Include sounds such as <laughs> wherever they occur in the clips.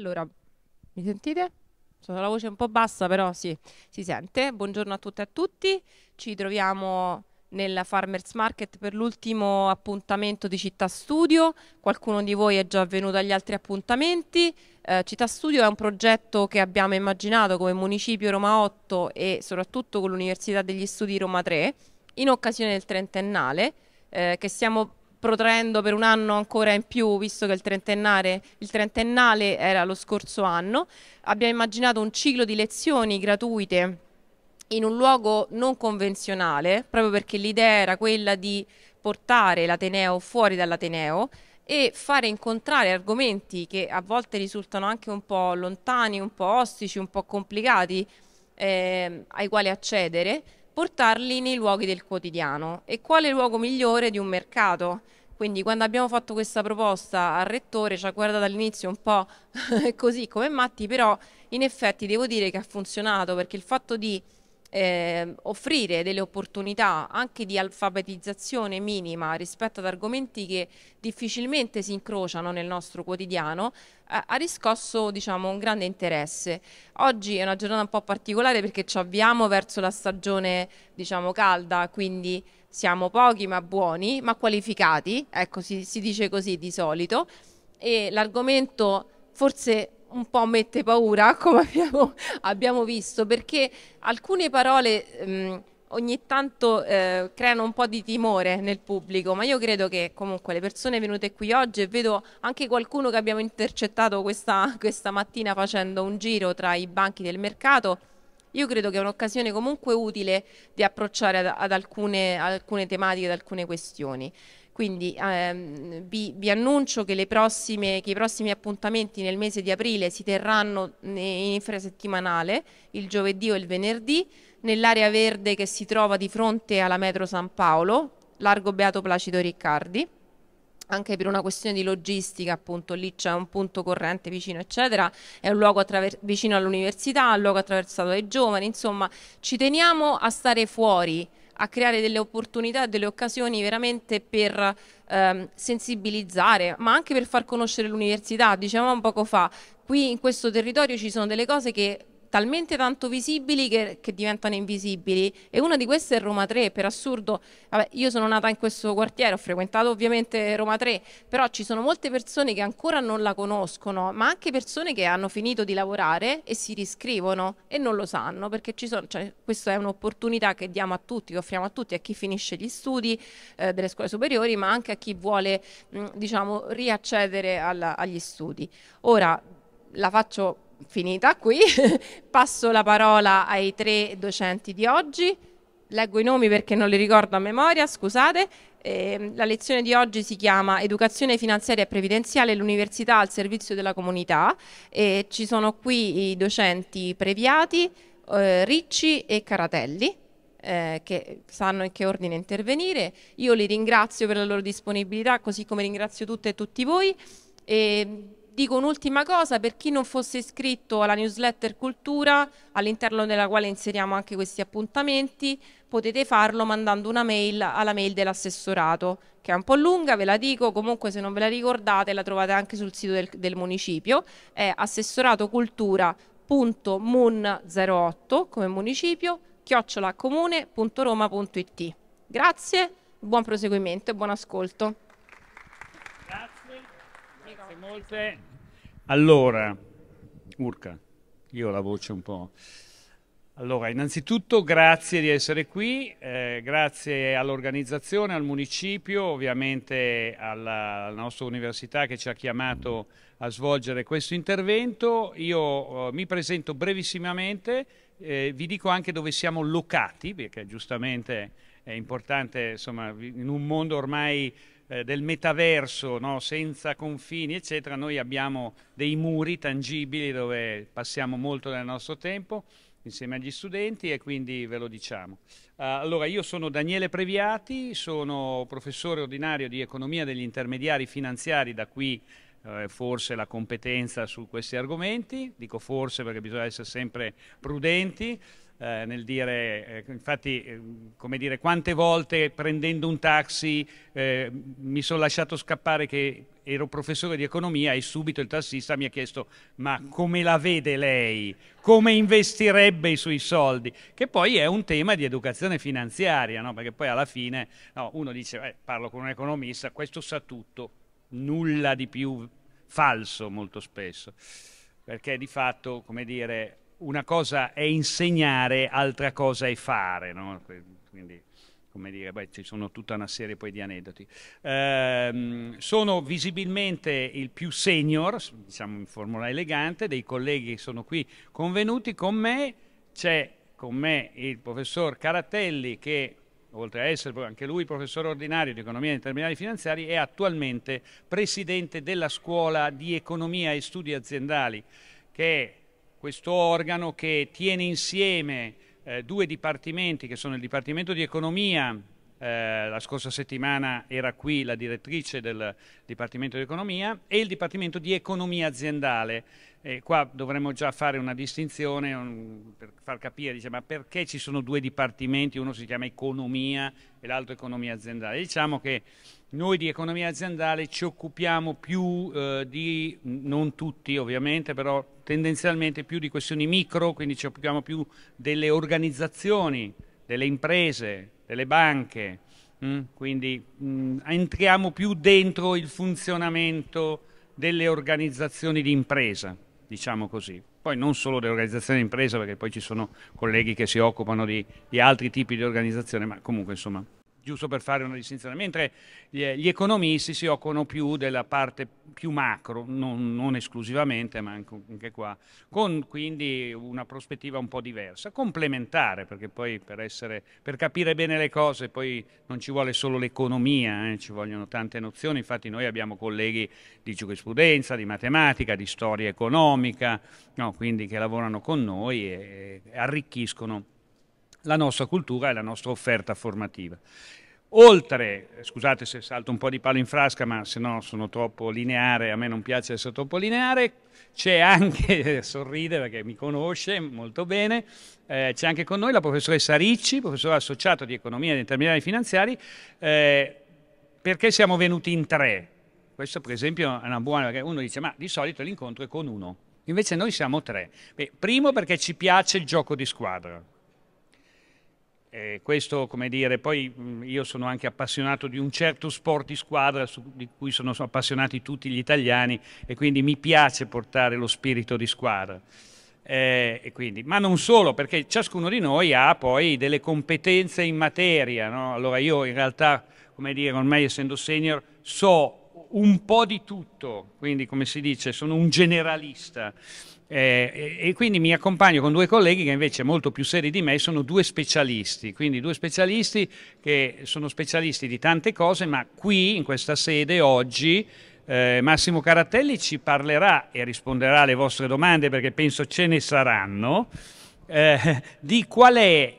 Allora, mi sentite? Sono la voce un po' bassa, però sì, si sente. Buongiorno a tutte e a tutti. Ci troviamo nella Farmers Market per l'ultimo appuntamento di Città Studio. Qualcuno di voi è già venuto agli altri appuntamenti. Eh, Città Studio è un progetto che abbiamo immaginato come Municipio Roma 8 e soprattutto con l'Università degli Studi Roma 3 in occasione del trentennale eh, che stiamo protraendo per un anno ancora in più, visto che il trentennale, il trentennale era lo scorso anno. Abbiamo immaginato un ciclo di lezioni gratuite in un luogo non convenzionale, proprio perché l'idea era quella di portare l'Ateneo fuori dall'Ateneo e fare incontrare argomenti che a volte risultano anche un po' lontani, un po' ostici, un po' complicati, eh, ai quali accedere portarli nei luoghi del quotidiano. E quale luogo migliore di un mercato? Quindi quando abbiamo fatto questa proposta al rettore ci ha guardato all'inizio un po' <laughs> così come matti, però in effetti devo dire che ha funzionato perché il fatto di eh, offrire delle opportunità anche di alfabetizzazione minima rispetto ad argomenti che difficilmente si incrociano nel nostro quotidiano eh, ha riscosso diciamo, un grande interesse. Oggi è una giornata un po' particolare perché ci avviamo verso la stagione diciamo, calda, quindi siamo pochi ma buoni, ma qualificati, ecco si, si dice così di solito, e l'argomento forse un po' mette paura, <laughs> come abbiamo, abbiamo visto, perché alcune parole mh, ehm, ogni tanto eh, creano un po' di timore nel pubblico, ma io credo che comunque le persone venute qui oggi e vedo anche qualcuno che abbiamo intercettato questa, questa mattina facendo un giro tra i banchi del mercato, io credo che è un'occasione comunque utile di approcciare ad, ad alcune, alcune tematiche, ad alcune questioni. Quindi ehm, vi, vi, annuncio che, prossime, che, i prossimi appuntamenti nel mese di aprile si terranno in infrasettimanale, il giovedì o il venerdì, nell'area verde che si trova di fronte alla metro San Paolo, largo Beato Placido Riccardi anche per una questione di logistica, appunto, lì c'è un punto corrente vicino, eccetera, è un luogo vicino all'università, un luogo attraversato dai giovani, insomma, ci teniamo a stare fuori a creare delle opportunità, delle occasioni veramente per ehm, sensibilizzare, ma anche per far conoscere l'università. Dicevamo poco fa, qui in questo territorio ci sono delle cose che talmente tanto visibili che, che, diventano invisibili e una di queste è Roma 3 per assurdo vabbè, io sono nata in questo quartiere ho frequentato ovviamente Roma 3 però ci sono molte persone che ancora non la conoscono ma anche persone che hanno finito di lavorare e si riscrivono e non lo sanno perché sono, cioè, questa è un'opportunità che diamo a tutti che offriamo a tutti a chi finisce gli studi eh, delle scuole superiori ma anche a chi vuole mh, diciamo riaccedere alla, agli studi ora la faccio finita qui, <laughs> passo la parola ai tre docenti di oggi, leggo i nomi perché non li ricordo a memoria, scusate, eh, la lezione di oggi si chiama Educazione finanziaria e previdenziale, l'università al servizio della comunità e ci sono qui i docenti Previati, eh, Ricci e Caratelli. Eh, che sanno in che ordine intervenire. Io li ringrazio per la loro disponibilità, così come ringrazio tutte e tutti voi. E ehm, Dico un'ultima cosa, per chi non fosse iscritto alla newsletter Cultura, all'interno della quale inseriamo anche questi appuntamenti, potete farlo mandando una mail alla mail dell'assessorato, che è un po' lunga, ve la dico, comunque se non ve la ricordate la trovate anche sul sito del, del municipio, è assessoratocultura.mun08 come municipio, chiocciolacomune.roma.it. Grazie, buon proseguimento e buon ascolto. Grazie, grazie molte. Allora, Urca, io ho la voce un po'. Allora, innanzitutto grazie di essere qui, eh, grazie all'organizzazione, al municipio, ovviamente alla, alla, nostra università che ci ha chiamato a svolgere questo intervento. Io eh, mi presento brevissimamente, eh, vi dico anche dove siamo locati, perché giustamente è importante, insomma, in un mondo ormai eh, del metaverso no? senza confini, eccetera, noi abbiamo dei muri tangibili dove passiamo molto del nostro tempo insieme agli studenti e quindi ve lo diciamo. Uh, allora, io sono Daniele Previati, sono professore ordinario di economia degli intermediari finanziari, da qui eh, forse la competenza su questi argomenti, dico forse perché bisogna essere sempre prudenti, eh, nel dire, eh, infatti, eh, come dire, quante volte prendendo un taxi eh, mi sono lasciato scappare che ero professore di economia e subito il tassista mi ha chiesto ma come la vede lei? Come investirebbe i suoi soldi? Che poi è un tema di educazione finanziaria, no? perché poi alla fine no, uno dice, parlo con un economista, questo sa tutto, nulla di più falso molto spesso, perché di fatto, come dire, una cosa è insegnare, altra cosa è fare. No? Quindi, come dire, beh, ci sono tutta una serie poi di aneddoti. Eh, sono visibilmente il più senior, diciamo in formula elegante, dei colleghi che sono qui convenuti con me. C'è con me il professor Caratelli che oltre a essere anche lui professore ordinario di economia dei terminali finanziari, è attualmente presidente della scuola di economia e studi aziendali, che è questo organo che tiene insieme eh, due dipartimenti che sono il Dipartimento di Economia, eh, la scorsa settimana era qui la direttrice del Dipartimento di Economia, e il Dipartimento di Economia Aziendale e qua dovremmo già fare una distinzione un, per far capire dice, ma perché ci sono due dipartimenti, uno si chiama economia e l'altro economia aziendale. Diciamo che noi di economia aziendale ci occupiamo più eh, di, non tutti ovviamente, però tendenzialmente più di questioni micro, quindi ci occupiamo più delle organizzazioni, delle imprese, delle banche, mh? Mm? quindi mh, mm, entriamo più dentro il funzionamento delle organizzazioni di impresa diciamo così. Poi non solo dell'organizzazione di impresa, perché poi ci sono colleghi che si occupano di, di altri tipi di organizzazione, ma comunque insomma giusto per fare una distinzione, mentre gli, economisti si occupano più della parte più macro, non, non esclusivamente, ma anche, anche, qua, con quindi una prospettiva un po' diversa, complementare, perché poi per, essere, per capire bene le cose poi non ci vuole solo l'economia, eh, ci vogliono tante nozioni, infatti noi abbiamo colleghi di giurisprudenza, di matematica, di storia economica, no, quindi che lavorano con noi e, e arricchiscono la nostra cultura e la nostra offerta formativa. Oltre, eh, scusate se salto un po' di palo in frasca, ma se no sono troppo lineare, a me non piace essere troppo lineare, c'è anche, <laughs> eh, sorride perché mi conosce molto bene, eh, c'è anche con noi la professoressa Ricci, professore associato di economia e dei terminali finanziari, eh, perché siamo venuti in tre? Questo per esempio è una buona, perché uno dice ma di solito l'incontro è con uno, invece noi siamo tre. Beh, primo perché ci piace il gioco di squadra, eh, questo, come dire, poi mm, io sono anche appassionato di un certo sport di squadra su, di cui sono appassionati tutti gli italiani e quindi mi piace portare lo spirito di squadra. Eh, quindi, ma non solo, perché ciascuno di noi ha poi delle competenze in materia. No? Allora io in realtà, come dire, ormai essendo senior, so un po' di tutto, quindi come si dice, sono un generalista eh, e, quindi mi accompagno con due colleghi che invece molto più seri di me sono due specialisti, quindi due specialisti che sono specialisti di tante cose, ma qui in questa sede oggi eh, Massimo Caratelli ci parlerà e risponderà alle vostre domande perché penso ce ne saranno, eh, di qual è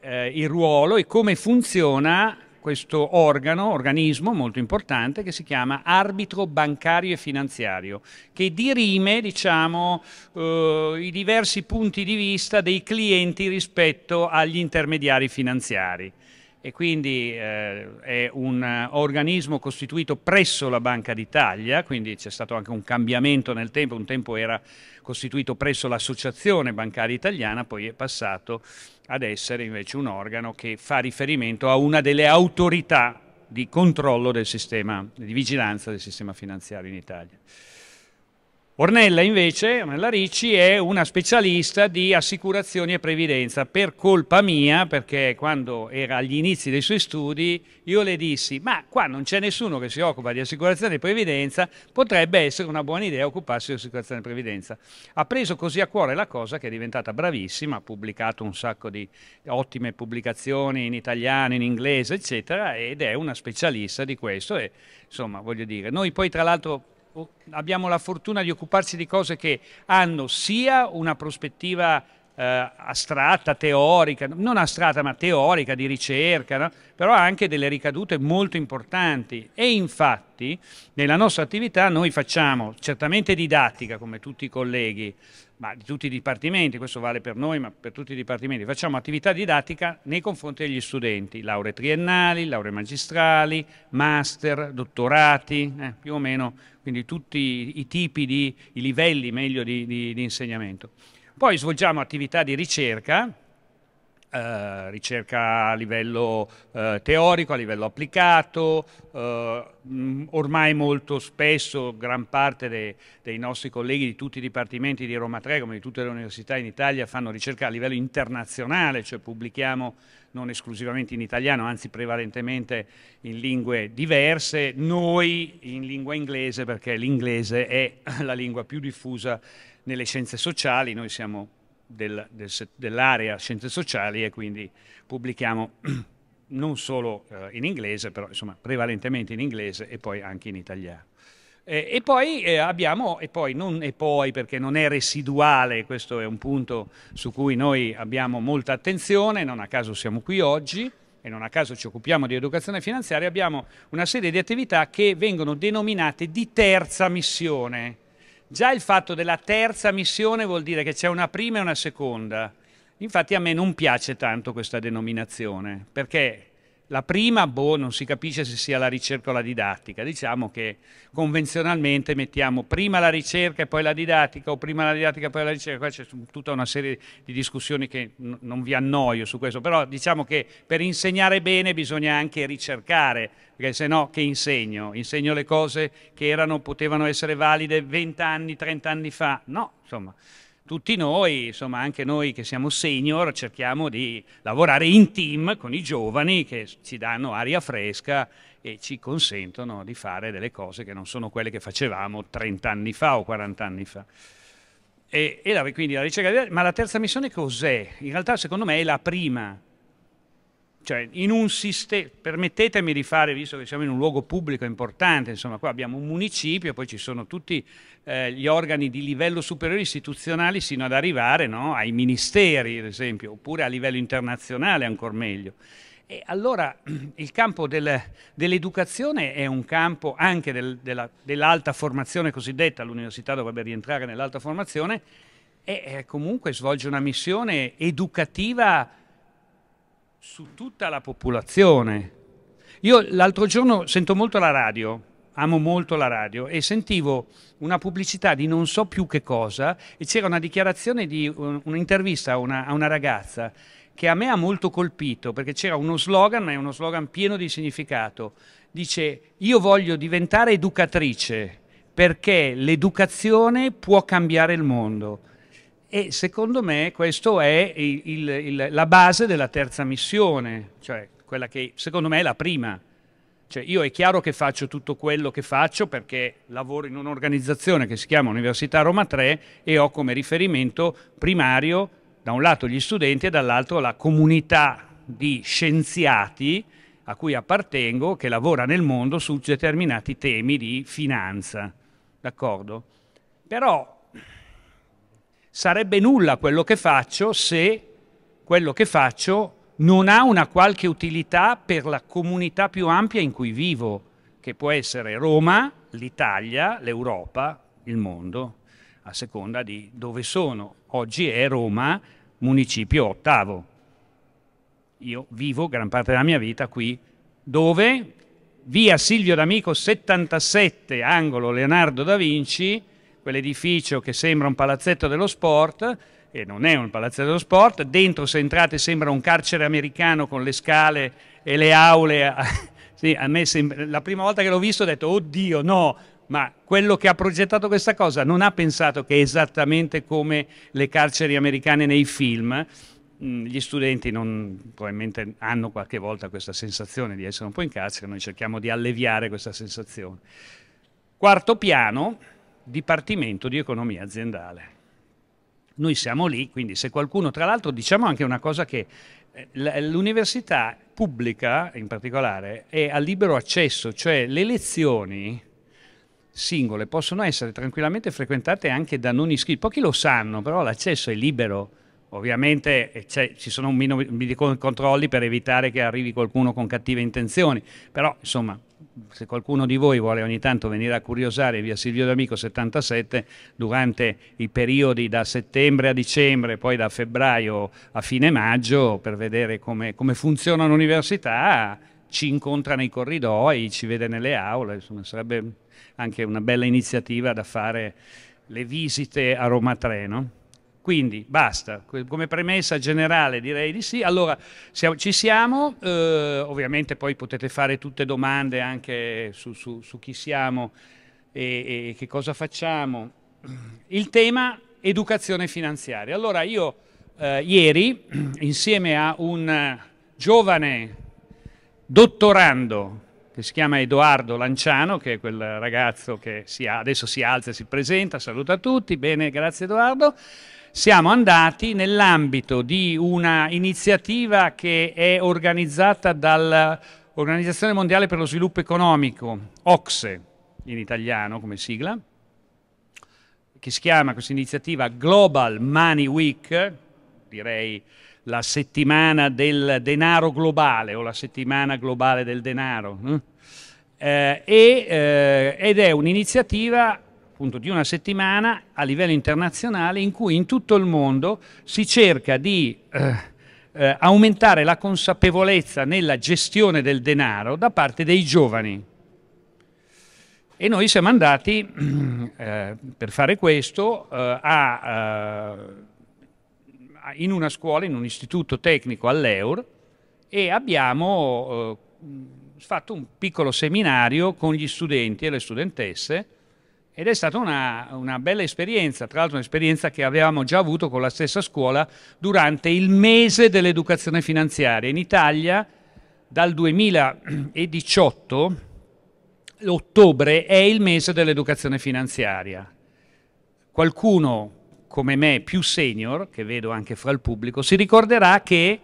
eh, il ruolo e come funziona questo organo, organismo molto importante che si chiama arbitro bancario e finanziario, che dirime diciamo, eh, i diversi punti di vista dei clienti rispetto agli intermediari finanziari e quindi eh, è un organismo costituito presso la Banca d'Italia, quindi c'è stato anche un cambiamento nel tempo, un tempo era costituito presso l'Associazione Bancaria Italiana, poi è passato ad essere invece un organo che fa riferimento a una delle autorità di controllo del sistema, di vigilanza del sistema finanziario in Italia. Ornella invece, Ornella Ricci, è una specialista di assicurazioni e previdenza per colpa mia, perché quando era agli inizi dei suoi studi io le dissi ma qua non c'è nessuno che si occupa di assicurazione e previdenza, potrebbe essere una buona idea occuparsi di assicurazione e previdenza. Ha preso così a cuore la cosa che è diventata bravissima, ha pubblicato un sacco di ottime pubblicazioni in italiano, in inglese, eccetera, ed è una specialista di questo e insomma voglio dire, noi poi tra l'altro abbiamo la fortuna di occuparci di cose che hanno sia una prospettiva eh, astratta, teorica, non astratta ma teorica, di ricerca, no? però anche delle ricadute molto importanti e infatti nella nostra attività noi facciamo certamente didattica come tutti i colleghi, ma di tutti i dipartimenti, questo vale per noi ma per tutti i dipartimenti, facciamo attività didattica nei confronti degli studenti, lauree triennali, lauree magistrali, master, dottorati, eh, più o meno quindi tutti i tipi di i livelli meglio di, di, di insegnamento. Poi svolgiamo attività di ricerca, eh, ricerca a livello eh, teorico, a livello applicato, eh, mm, ormai molto spesso gran parte de dei nostri colleghi di tutti i dipartimenti di Roma 3, come di tutte le università in Italia, fanno ricerca a livello internazionale, cioè pubblichiamo non esclusivamente in italiano, anzi prevalentemente in lingue diverse, noi in lingua inglese perché l'inglese è <laughs> la lingua più diffusa nelle scienze sociali, noi siamo del, del, dell'area scienze sociali e quindi pubblichiamo <clears throat> non solo eh, in inglese, però insomma prevalentemente in inglese e poi anche in italiano. Eh, e poi eh, abbiamo, e poi, non, e poi perché non è residuale, questo è un punto su cui noi abbiamo molta attenzione, non a caso siamo qui oggi e non a caso ci occupiamo di educazione finanziaria, abbiamo una serie di attività che vengono denominate di terza missione Già il fatto della terza missione vuol dire che c'è una prima e una seconda. Infatti a me non piace tanto questa denominazione, perché la prima, boh, non si capisce se sia la ricerca o la didattica. Diciamo che convenzionalmente mettiamo prima la ricerca e poi la didattica, o prima la didattica e poi la ricerca. Qua c'è tutta una serie di discussioni che non vi annoio su questo, però diciamo che per insegnare bene bisogna anche ricercare perché se no che insegno? Insegno le cose che erano, potevano essere valide 20 anni, 30 anni fa? No, insomma, tutti noi, insomma anche noi che siamo senior, cerchiamo di lavorare in team con i giovani che ci danno aria fresca e ci consentono di fare delle cose che non sono quelle che facevamo 30 anni fa o 40 anni fa. E, e la, quindi la ricerca, ma la terza missione cos'è? In realtà secondo me è la prima, cioè, in un sistema, permettetemi di fare, visto che siamo in un luogo pubblico importante, insomma, qua abbiamo un municipio, poi ci sono tutti eh, gli organi di livello superiore istituzionali sino ad arrivare no, ai ministeri, ad esempio, oppure a livello internazionale, ancora meglio. E allora <clears throat> il campo del, dell'educazione è un campo anche del, della, dell'alta formazione cosiddetta, l'università dovrebbe rientrare nell'alta formazione, e eh, comunque svolge una missione educativa su tutta la popolazione. Io l'altro giorno sento molto la radio, amo molto la radio e sentivo una pubblicità di non so più che cosa e c'era una dichiarazione di un'intervista a una, a una ragazza che a me ha molto colpito perché c'era uno slogan, ma è uno slogan pieno di significato. Dice io voglio diventare educatrice perché l'educazione può cambiare il mondo. E secondo me questa è il, il, il, la base della terza missione, cioè quella che secondo me è la prima. Cioè, io è chiaro che faccio tutto quello che faccio perché lavoro in un'organizzazione che si chiama Università Roma 3 e ho come riferimento primario da un lato gli studenti e dall'altro la comunità di scienziati a cui appartengo che lavora nel mondo su determinati temi di finanza. D'accordo? Però Sarebbe nulla quello che faccio se quello che faccio non ha una qualche utilità per la comunità più ampia in cui vivo, che può essere Roma, l'Italia, l'Europa, il mondo, a seconda di dove sono. Oggi è Roma, municipio ottavo. Io vivo gran parte della mia vita qui, dove via Silvio D'Amico 77, angolo Leonardo da Vinci, quell'edificio che sembra un palazzetto dello sport, e non è un palazzetto dello sport, dentro se entrate sembra un carcere americano con le scale e le aule. <laughs> sì, a me sembra... la prima volta che l'ho visto ho detto, oddio no, ma quello che ha progettato questa cosa non ha pensato che è esattamente come le carceri americane nei film. Mm, gli studenti non, probabilmente hanno qualche volta questa sensazione di essere un po' in carcere, noi cerchiamo di alleviare questa sensazione. Quarto piano, Dipartimento di Economia Aziendale. Noi siamo lì, quindi se qualcuno, tra l'altro diciamo anche una cosa che eh, l'università pubblica in particolare è a libero accesso, cioè le lezioni singole possono essere tranquillamente frequentate anche da non iscritti. Pochi lo sanno, però l'accesso è libero. Ovviamente eh, ci sono un minimo di controlli per evitare che arrivi qualcuno con cattive intenzioni, però insomma se qualcuno di voi vuole ogni tanto venire a curiosare via Silvio D'Amico 77, durante i periodi da settembre a dicembre, poi da febbraio a fine maggio, per vedere come, come funziona l'università, ci incontra nei corridoi, ci vede nelle aule, insomma sarebbe anche una bella iniziativa da fare le visite a Roma 3, no? Quindi basta, come premessa generale direi di sì. Allora siamo, ci siamo, eh, ovviamente poi potete fare tutte domande anche su, su, su chi siamo e, e, che cosa facciamo. Il tema educazione finanziaria. Allora io eh, ieri insieme a un giovane dottorando che si chiama Edoardo Lanciano, che è quel ragazzo che si, adesso si alza e si presenta, saluta tutti, bene, grazie Edoardo siamo andati nell'ambito di una iniziativa che è organizzata dall'Organizzazione Mondiale per lo Sviluppo Economico, OXE in italiano come sigla, che si chiama questa iniziativa Global Money Week, direi la settimana del denaro globale o la settimana globale del denaro, eh? Eh, e, eh, ed è un'iniziativa appunto di una settimana a livello internazionale in cui in tutto il mondo si cerca di eh, eh, aumentare la consapevolezza nella gestione del denaro da parte dei giovani. E noi siamo andati, <clears throat> eh, per fare questo, eh, a, eh, in una scuola, in un istituto tecnico all'EUR e abbiamo eh, fatto un piccolo seminario con gli studenti e le studentesse ed è stata una, una bella esperienza, tra l'altro un'esperienza che avevamo già avuto con la stessa scuola durante il mese dell'educazione finanziaria. In Italia dal 2018 l'ottobre è il mese dell'educazione finanziaria. Qualcuno come me più senior, che vedo anche fra il pubblico, si ricorderà che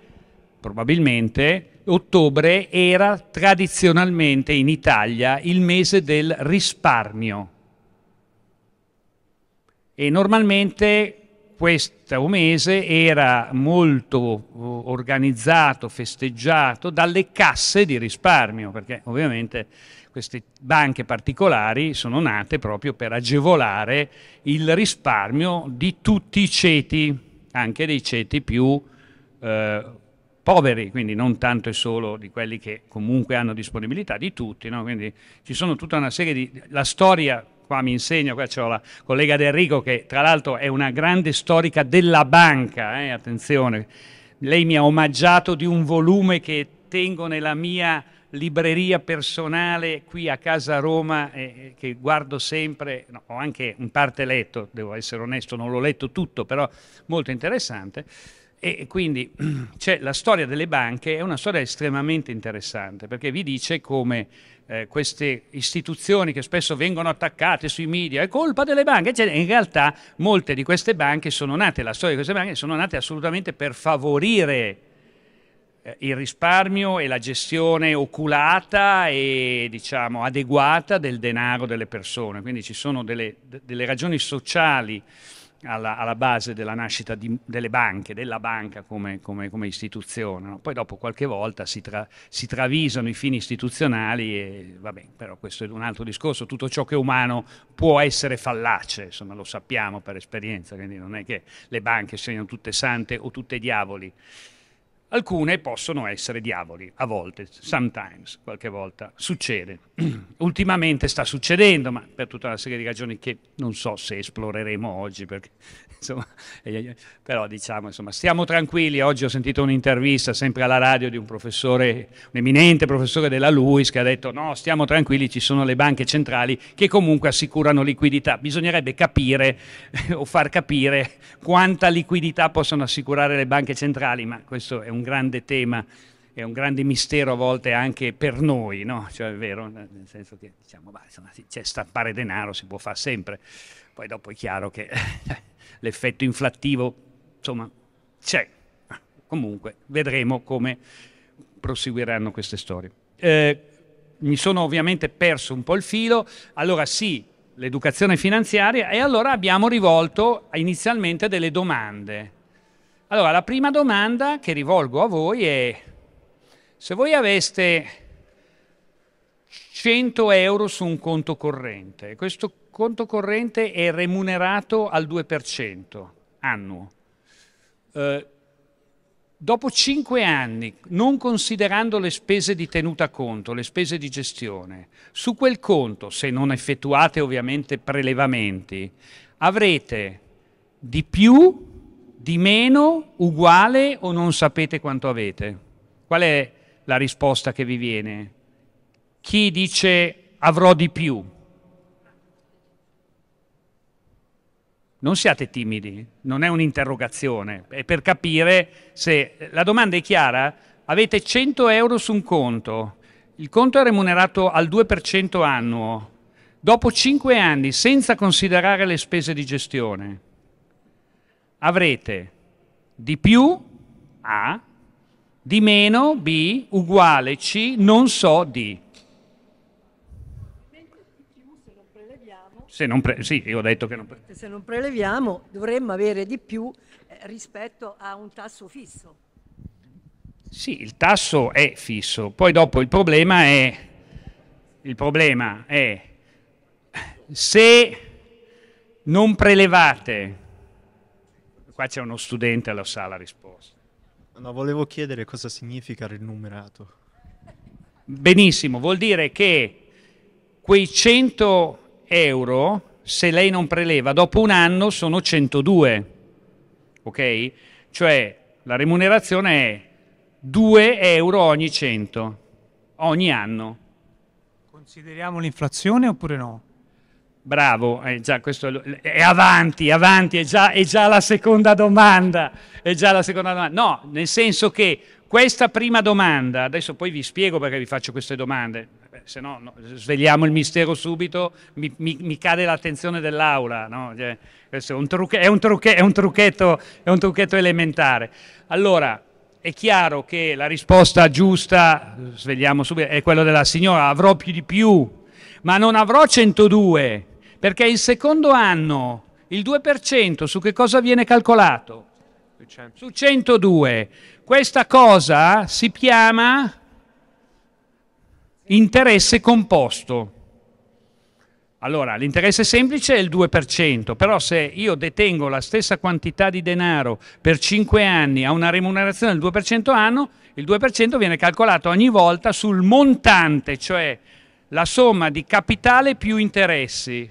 probabilmente ottobre era tradizionalmente in Italia il mese del risparmio e normalmente questo mese era molto uh, organizzato, festeggiato dalle casse di risparmio, perché ovviamente queste banche particolari sono nate proprio per agevolare il risparmio di tutti i ceti, anche dei ceti più eh, poveri, quindi non tanto e solo di quelli che comunque hanno disponibilità, di tutti. No? Quindi ci sono tutta una serie di... La storia qua mi insegno, qua c'è la collega De Enrico che tra l'altro è una grande storica della banca, eh, attenzione, lei mi ha omaggiato di un volume che tengo nella mia libreria personale qui a casa Roma eh, eh che guardo sempre, no, ho anche in parte letto, devo essere onesto, non l'ho letto tutto, però molto interessante. E quindi cioè, <clears throat> la storia delle banche è una storia estremamente interessante perché vi dice come eh, queste istituzioni che spesso vengono attaccate sui media è colpa delle banche, cioè, in realtà molte di queste banche sono nate, la storia di queste banche sono nate assolutamente per favorire eh, il risparmio e la gestione oculata e diciamo, adeguata del denaro delle persone, quindi ci sono delle, delle ragioni sociali alla, alla base della nascita di, delle banche, della banca come, come, come istituzione. No? Poi dopo qualche volta si, tra, si, travisano i fini istituzionali e va bene, però questo è un altro discorso. Tutto ciò che è umano può essere fallace, insomma lo sappiamo per esperienza, quindi non è che le banche siano tutte sante o tutte diavoli. Alcune possono essere diavoli, a volte, sometimes, qualche volta, succede. <clears throat> Ultimamente sta succedendo, ma per tutta una serie di ragioni che non so se esploreremo oggi, perché insomma, <laughs> però diciamo, insomma, stiamo tranquilli. Oggi ho sentito un'intervista sempre alla radio di un professore, un eminente professore della LUIS, che ha detto no, stiamo tranquilli, ci sono le banche centrali che comunque assicurano liquidità. Bisognerebbe capire <laughs> o far capire quanta liquidità possono assicurare le banche centrali, ma questo è un grande tema è un grande mistero a volte anche per noi, no? Cioè, è vero, nel senso che diciamo, bah, insomma, stampare denaro, si può fare sempre, poi dopo è chiaro che <laughs> cioè, l'effetto inflattivo, insomma, c'è. Comunque, vedremo come proseguiranno queste storie. Eh, mi sono ovviamente perso un po' il filo, allora sì, l'educazione finanziaria e allora abbiamo rivolto inizialmente delle domande. Allora, la prima domanda che rivolgo a voi è se voi aveste 100 euro su un conto corrente, questo conto corrente è remunerato al 2% annuo. Eh, dopo 5 anni, non considerando le spese di tenuta conto, le spese di gestione, su quel conto, se non effettuate ovviamente prelevamenti, avrete di più, di meno, uguale o non sapete quanto avete? Qual è la risposta che vi viene? Chi dice avrò di più? Non siate timidi, non è un'interrogazione, è per capire se eh, la domanda è chiara, avete 100 euro su un conto, il conto è remunerato al 2% annuo, dopo 5 anni, senza considerare le spese di gestione, avrete di più A, di meno B, uguale C, non so D. Se non pre- sì, io ho detto che non pre- Se non preleviamo dovremmo avere di più eh, rispetto a un tasso fisso. Sì, il tasso è fisso, poi dopo il problema è, il problema è se non prelevate, qua c'è uno studente alla sala risposta. No, volevo chiedere cosa significa rinumerato. Benissimo, vuol dire che quei 100 euro, se lei non preleva, dopo un anno sono 102, ok? Cioè la remunerazione è 2 euro ogni 100, ogni anno. Consideriamo l'inflazione oppure no? Bravo, è eh, già questo è avanti, avanti, è già, è già la seconda domanda, è già la seconda domanda. No, nel senso che questa prima domanda, adesso poi vi spiego perché vi faccio queste domande, se no, no, svegliamo il mistero subito, mi, mi, mi cade l'attenzione dell'aula, no? Cioè, questo è è, è, è un trucchetto elementare. Allora, è chiaro che la risposta giusta, svegliamo subito, è quella della signora, avrò più di più, ma non avrò 102, perché il secondo anno il 2% su che cosa viene calcolato? Su 102. Questa cosa si chiama Interesse composto. Allora, l'interesse semplice è il 2%, però se io detengo la stessa quantità di denaro per 5 anni a una remunerazione del 2% anno, il 2% viene calcolato ogni volta sul montante, cioè la somma di capitale più interessi.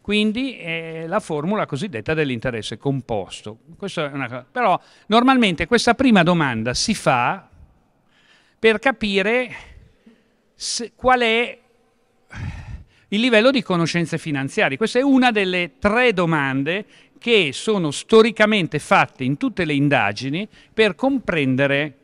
Quindi è la formula cosiddetta dell'interesse composto. Una... Però normalmente questa prima domanda si fa per capire se, qual è il livello di conoscenze finanziarie. Questa è una delle tre domande che sono storicamente fatte in tutte le indagini per comprendere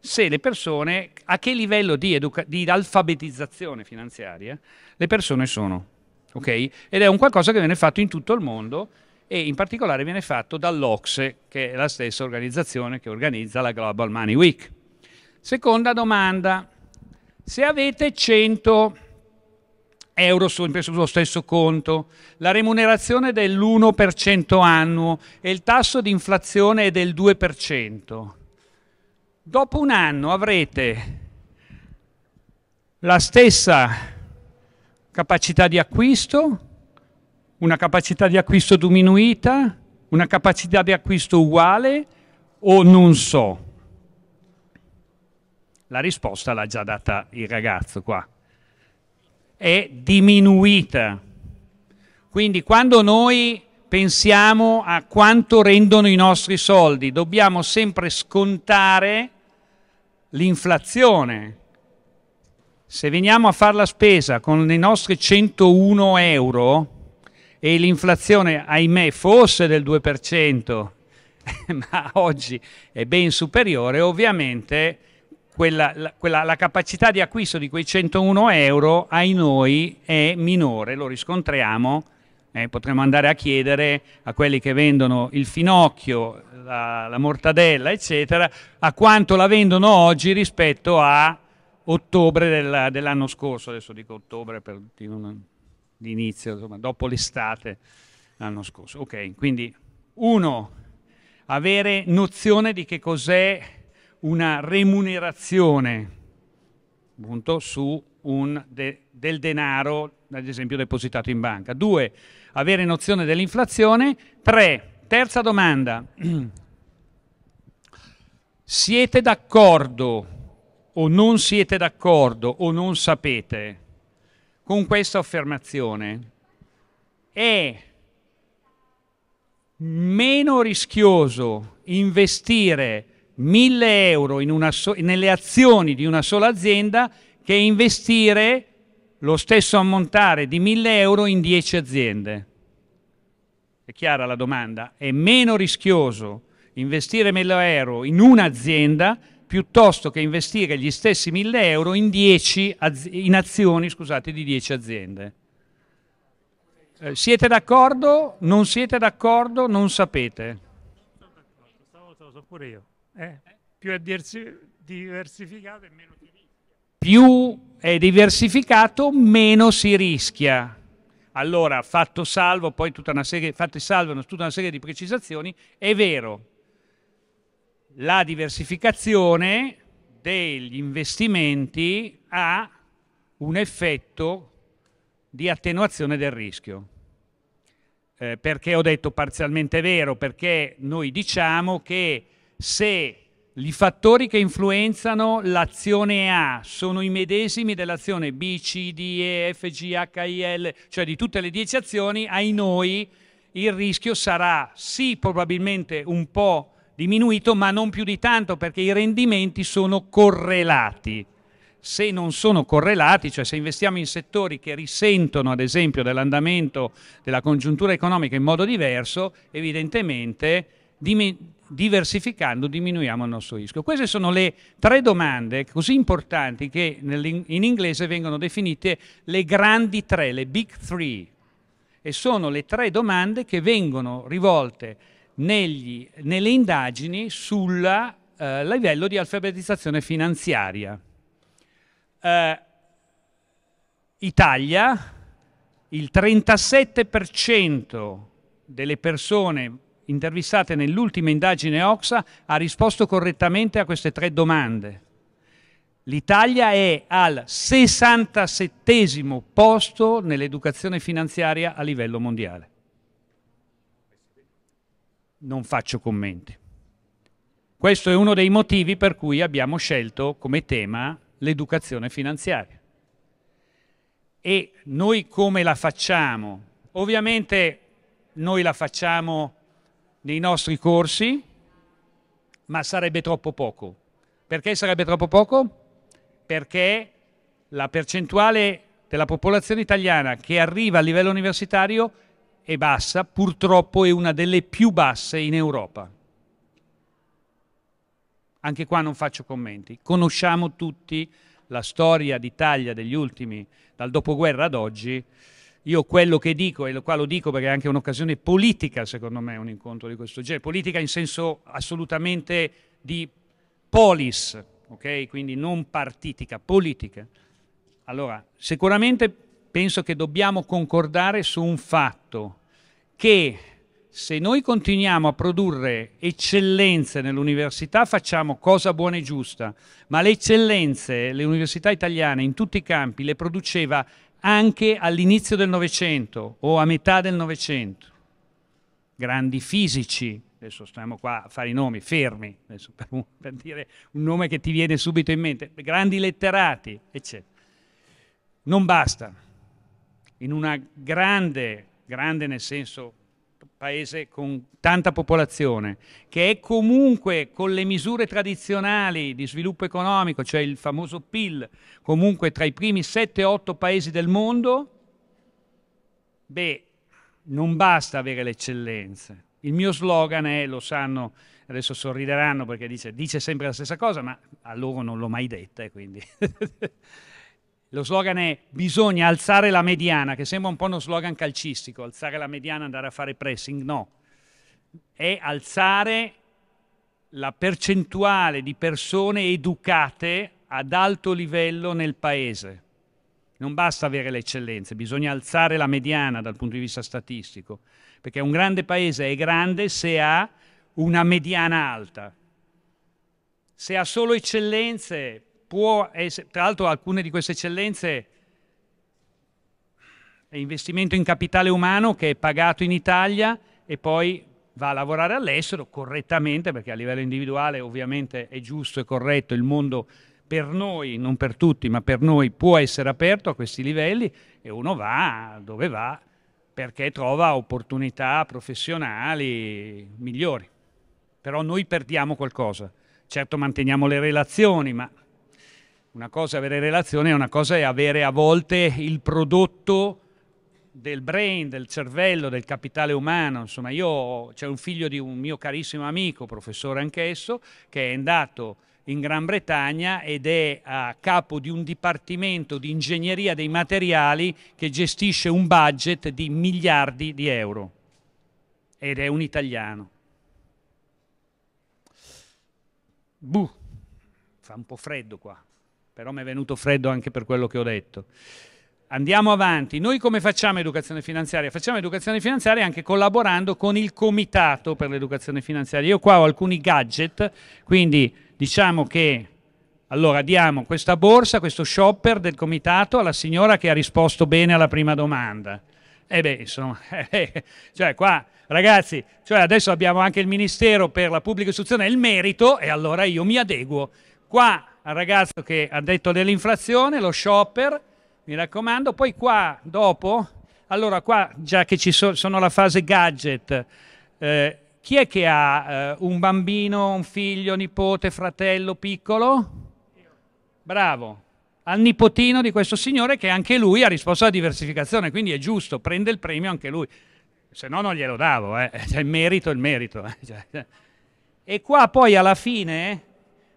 se le persone, a che livello di, di alfabetizzazione finanziaria le persone sono. Okay? Ed è un qualcosa che viene fatto in tutto il mondo e in particolare viene fatto dall'Ocse, che è la stessa organizzazione che organizza la Global Money Week. Seconda domanda, se avete 100 euro sullo stesso conto, la remunerazione è dell'1% annuo e il tasso di inflazione è del 2%, dopo un anno avrete la stessa capacità di acquisto, una capacità di acquisto diminuita, una capacità di acquisto uguale o non so. La risposta l'ha già data il ragazzo qua. È diminuita. Quindi quando noi pensiamo a quanto rendono i nostri soldi, dobbiamo sempre scontare l'inflazione. Se veniamo a fare la spesa con i nostri 101 euro e l'inflazione, ahimè, fosse del 2%, <laughs> ma oggi è ben superiore, ovviamente quella, la, quella, la, capacità di acquisto di quei 101 euro ai noi è minore, lo riscontriamo, eh, potremmo andare a chiedere a quelli che vendono il finocchio, la, la mortadella, eccetera, a quanto la vendono oggi rispetto a ottobre del, dell'anno scorso, adesso dico ottobre per l'inizio, dopo l'estate l'anno scorso. Ok, quindi uno, avere nozione di che cos'è una remunerazione appunto, su un de del denaro, ad esempio, depositato in banca. Due, avere nozione dell'inflazione. Tre, terza domanda. <clears throat> Siete d'accordo o non siete d'accordo o non sapete con questa affermazione? È meno rischioso investire 1000 euro so nelle azioni di una sola azienda che investire lo stesso ammontare di 1000 euro in 10 aziende. È chiara la domanda? È meno rischioso investire 1000 euro in un'azienda piuttosto che investire gli stessi 1000 euro in, in azioni scusate, di 10 aziende. Eh, siete d'accordo? Non siete d'accordo? Non sapete? Sono d'accordo, stavolta lo so pure io. Eh, più è diversificato e meno si rischia. Più è diversificato, meno si rischia. Allora, fatto salvo, poi tutta una serie, fatte salvo tutta una serie di precisazioni, è vero, la diversificazione degli investimenti ha un effetto di attenuazione del rischio. Eh, perché ho detto parzialmente vero? Perché noi diciamo che se i fattori che influenzano l'azione A sono i medesimi dell'azione B, C, D, E, F, G, H, I, L, cioè di tutte le 10 azioni, ai noi il rischio sarà sì probabilmente un po' diminuito, ma non più di tanto perché i rendimenti sono correlati. Se non sono correlati, cioè se investiamo in settori che risentono ad esempio dell'andamento della congiuntura economica in modo diverso, evidentemente diversificando diminuiamo il nostro rischio. Queste sono le tre domande così importanti che in inglese vengono definite le grandi tre, le big three, e sono le tre domande che vengono rivolte negli, nelle indagini sul eh, livello di alfabetizzazione finanziaria. Eh, Italia, il 37% delle persone intervistate nell'ultima indagine OXA, ha risposto correttamente a queste tre domande. L'Italia è al 67 posto nell'educazione finanziaria a livello mondiale. Non faccio commenti. Questo è uno dei motivi per cui abbiamo scelto come tema l'educazione finanziaria. E noi come la facciamo? Ovviamente noi la facciamo nei nostri corsi, ma sarebbe troppo poco. Perché sarebbe troppo poco? Perché la percentuale della popolazione italiana che arriva a livello universitario è bassa, purtroppo è una delle più basse in Europa. Anche qua non faccio commenti. Conosciamo tutti la storia d'Italia degli ultimi, dal dopoguerra ad oggi, io quello che dico, e qua lo dico perché è anche un'occasione politica, secondo me, un incontro di questo genere, politica in senso assolutamente di polis, okay? quindi non partitica, politica. Allora, sicuramente penso che dobbiamo concordare su un fatto, che se noi continuiamo a produrre eccellenze nell'università facciamo cosa buona e giusta, ma le eccellenze, le università italiane in tutti i campi le produceva anche all'inizio del Novecento o a metà del Novecento, grandi fisici, adesso stiamo qua a fare i nomi, fermi, per, un, per, dire un nome che ti viene subito in mente, grandi letterati, eccetera. Non basta. In una grande, grande nel senso paese con tanta popolazione, che è comunque con le misure tradizionali di sviluppo economico, cioè il famoso PIL, comunque tra i primi 7-8 paesi del mondo, beh, non basta avere le eccellenze. Il mio slogan è, lo sanno, adesso sorrideranno perché dice, dice sempre la stessa cosa, ma a loro non l'ho mai detta, eh, quindi... <laughs> Lo slogan è bisogna alzare la mediana, che sembra un po' uno slogan calcistico, alzare la mediana, andare a fare pressing, no. È alzare la percentuale di persone educate ad alto livello nel paese. Non basta avere le eccellenze, bisogna alzare la mediana dal punto di vista statistico, perché un grande paese è grande se ha una mediana alta. Se ha solo eccellenze può essere, tra l'altro alcune di queste eccellenze è investimento in capitale umano che è pagato in Italia e poi va a lavorare all'estero correttamente, perché a livello individuale ovviamente è giusto e corretto, il mondo per noi, non per tutti, ma per noi può essere aperto a questi livelli e uno va dove va perché trova opportunità professionali migliori. Però noi perdiamo qualcosa. Certo manteniamo le relazioni, ma una cosa è avere relazione, una cosa è avere a volte il prodotto del brain, del cervello, del capitale umano. Insomma, io c'è un figlio di un mio carissimo amico, professore anch'esso, che è andato in Gran Bretagna ed è a capo di un dipartimento di ingegneria dei materiali che gestisce un budget di miliardi di euro ed è un italiano. Buh, fa un po' freddo qua però mi è venuto freddo anche per quello che ho detto. Andiamo avanti. Noi come facciamo educazione finanziaria? Facciamo educazione finanziaria anche collaborando con il Comitato per l'educazione finanziaria. Io qua ho alcuni gadget, quindi diciamo che allora diamo questa borsa, questo shopper del Comitato alla signora che ha risposto bene alla prima domanda. E eh beh, insomma, <laughs> eh, cioè qua ragazzi, cioè adesso abbiamo anche il Ministero per la pubblica istruzione e il merito e allora io mi adeguo. Qua al ragazzo che ha detto dell'inflazione, lo shopper, mi raccomando. Poi qua dopo, allora qua già che ci so, sono la fase gadget, eh, chi è che ha eh, un bambino, un figlio, nipote, fratello piccolo? Bravo, al nipotino di questo signore che anche lui ha risposto alla diversificazione, quindi è giusto, prende il premio anche lui, se no non glielo davo, eh. <laughs> Cioè, il merito è il merito. Eh. Cioè, eh. E qua poi alla fine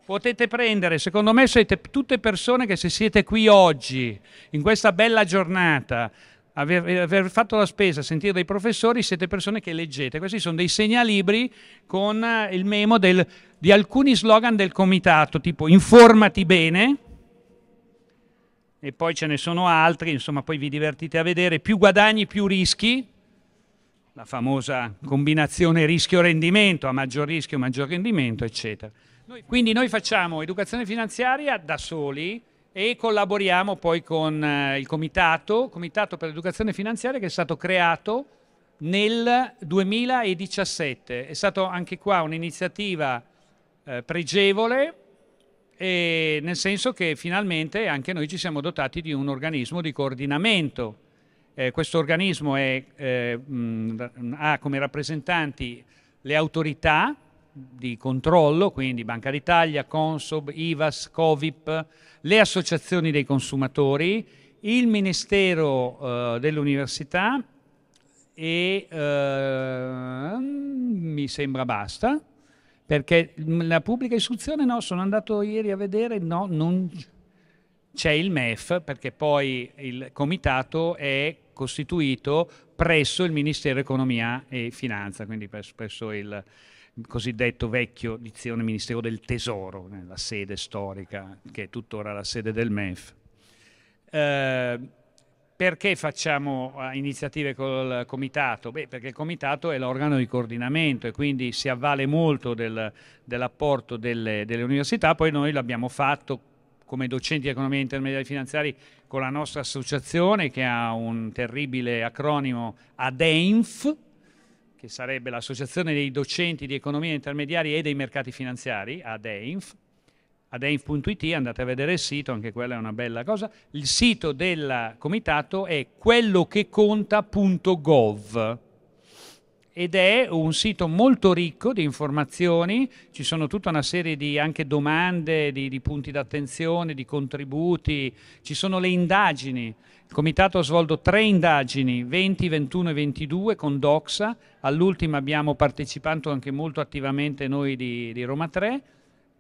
potete prendere, secondo me siete tutte persone che se siete qui oggi, in questa bella giornata, aver, aver fatto la spesa, sentire dei professori, siete persone che leggete. Questi sono dei segnalibri con eh, il memo del, di alcuni slogan del comitato, tipo informati bene, e poi ce ne sono altri, insomma poi vi divertite a vedere, più guadagni più rischi, la famosa combinazione rischio-rendimento, a maggior rischio maggior rendimento, eccetera. Quindi noi facciamo educazione finanziaria da soli e collaboriamo poi con eh, il Comitato, Comitato per l'Educazione Finanziaria che è stato creato nel 2017. È stata anche qua un'iniziativa eh, pregevole e nel senso che finalmente anche noi ci siamo dotati di un organismo di coordinamento. Eh, questo organismo è, eh, mh, ha come rappresentanti le autorità di controllo, quindi Banca d'Italia, Consob, IVAS, Covip, le associazioni dei consumatori, il Ministero eh, dell'Università e eh, mi sembra basta, perché la pubblica istruzione no, sono andato ieri a vedere, no, non c'è il MEF, perché poi il comitato è costituito presso il Ministero Economia e Finanza, quindi presso il cosiddetto vecchio dizione Ministero del Tesoro, eh, la sede storica che è tuttora la sede del MEF. Eh, perché facciamo eh, iniziative col comitato? Beh, perché il comitato è l'organo di coordinamento e quindi si avvale molto del, dell'apporto delle, delle università, poi noi l'abbiamo fatto come docenti di economia intermediari finanziari con la nostra associazione che ha un terribile acronimo ADEINF, che sarebbe l'Associazione dei Docenti di Economia Intermediari e dei Mercati Finanziari, ADEINF, adeinf.it, andate a vedere il sito, anche quella è una bella cosa. Il sito del comitato è quellocheconta.gov ed è un sito molto ricco di informazioni, ci sono tutta una serie di anche domande, di, di punti d'attenzione, di contributi, ci sono le indagini il Comitato ha svolto tre indagini, 20, 21 e 22, con Doxa. All'ultima abbiamo partecipato anche molto attivamente noi di, di Roma 3.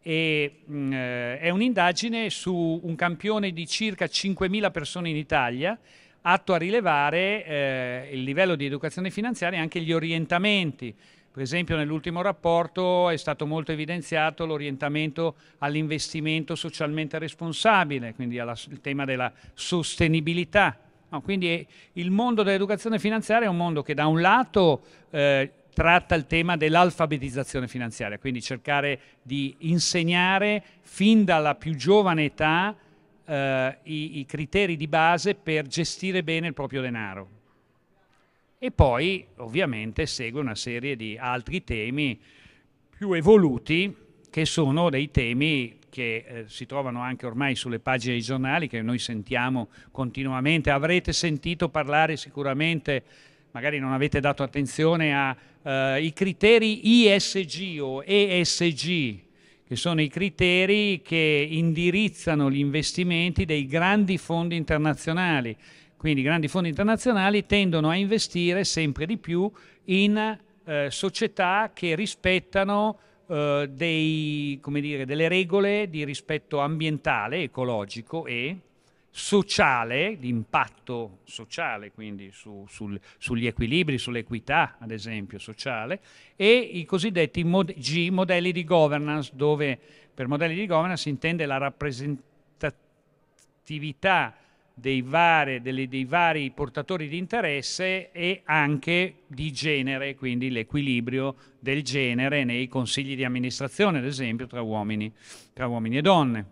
E, mh, mm, eh, è un'indagine su un campione di circa 5.000 persone in Italia atto a rilevare eh, il livello di educazione finanziaria e anche gli orientamenti per esempio nell'ultimo rapporto è stato molto evidenziato l'orientamento all'investimento socialmente responsabile, quindi alla, il tema della sostenibilità. No, quindi il mondo dell'educazione finanziaria è un mondo che da un lato eh, tratta il tema dell'alfabetizzazione finanziaria, quindi cercare di insegnare fin dalla più giovane età eh, i, i criteri di base per gestire bene il proprio denaro. E poi ovviamente segue una serie di altri temi più evoluti che sono dei temi che eh, si trovano anche ormai sulle pagine dei giornali, che noi sentiamo continuamente. Avrete sentito parlare sicuramente, magari non avete dato attenzione ai eh, criteri ISG o ESG, che sono i criteri che indirizzano gli investimenti dei grandi fondi internazionali quindi i grandi fondi internazionali tendono a investire sempre di più in eh, società che rispettano eh, dei, dire, delle regole di rispetto ambientale, ecologico e sociale, di impatto sociale, quindi su, sul, sugli equilibri, sull'equità, ad esempio, sociale, e i cosiddetti mod G, modelli di governance, dove per modelli di governance si intende la rappresentatività dei vari, delle, dei vari portatori di interesse e anche di genere, quindi l'equilibrio del genere nei consigli di amministrazione, ad esempio, tra uomini, tra uomini e donne.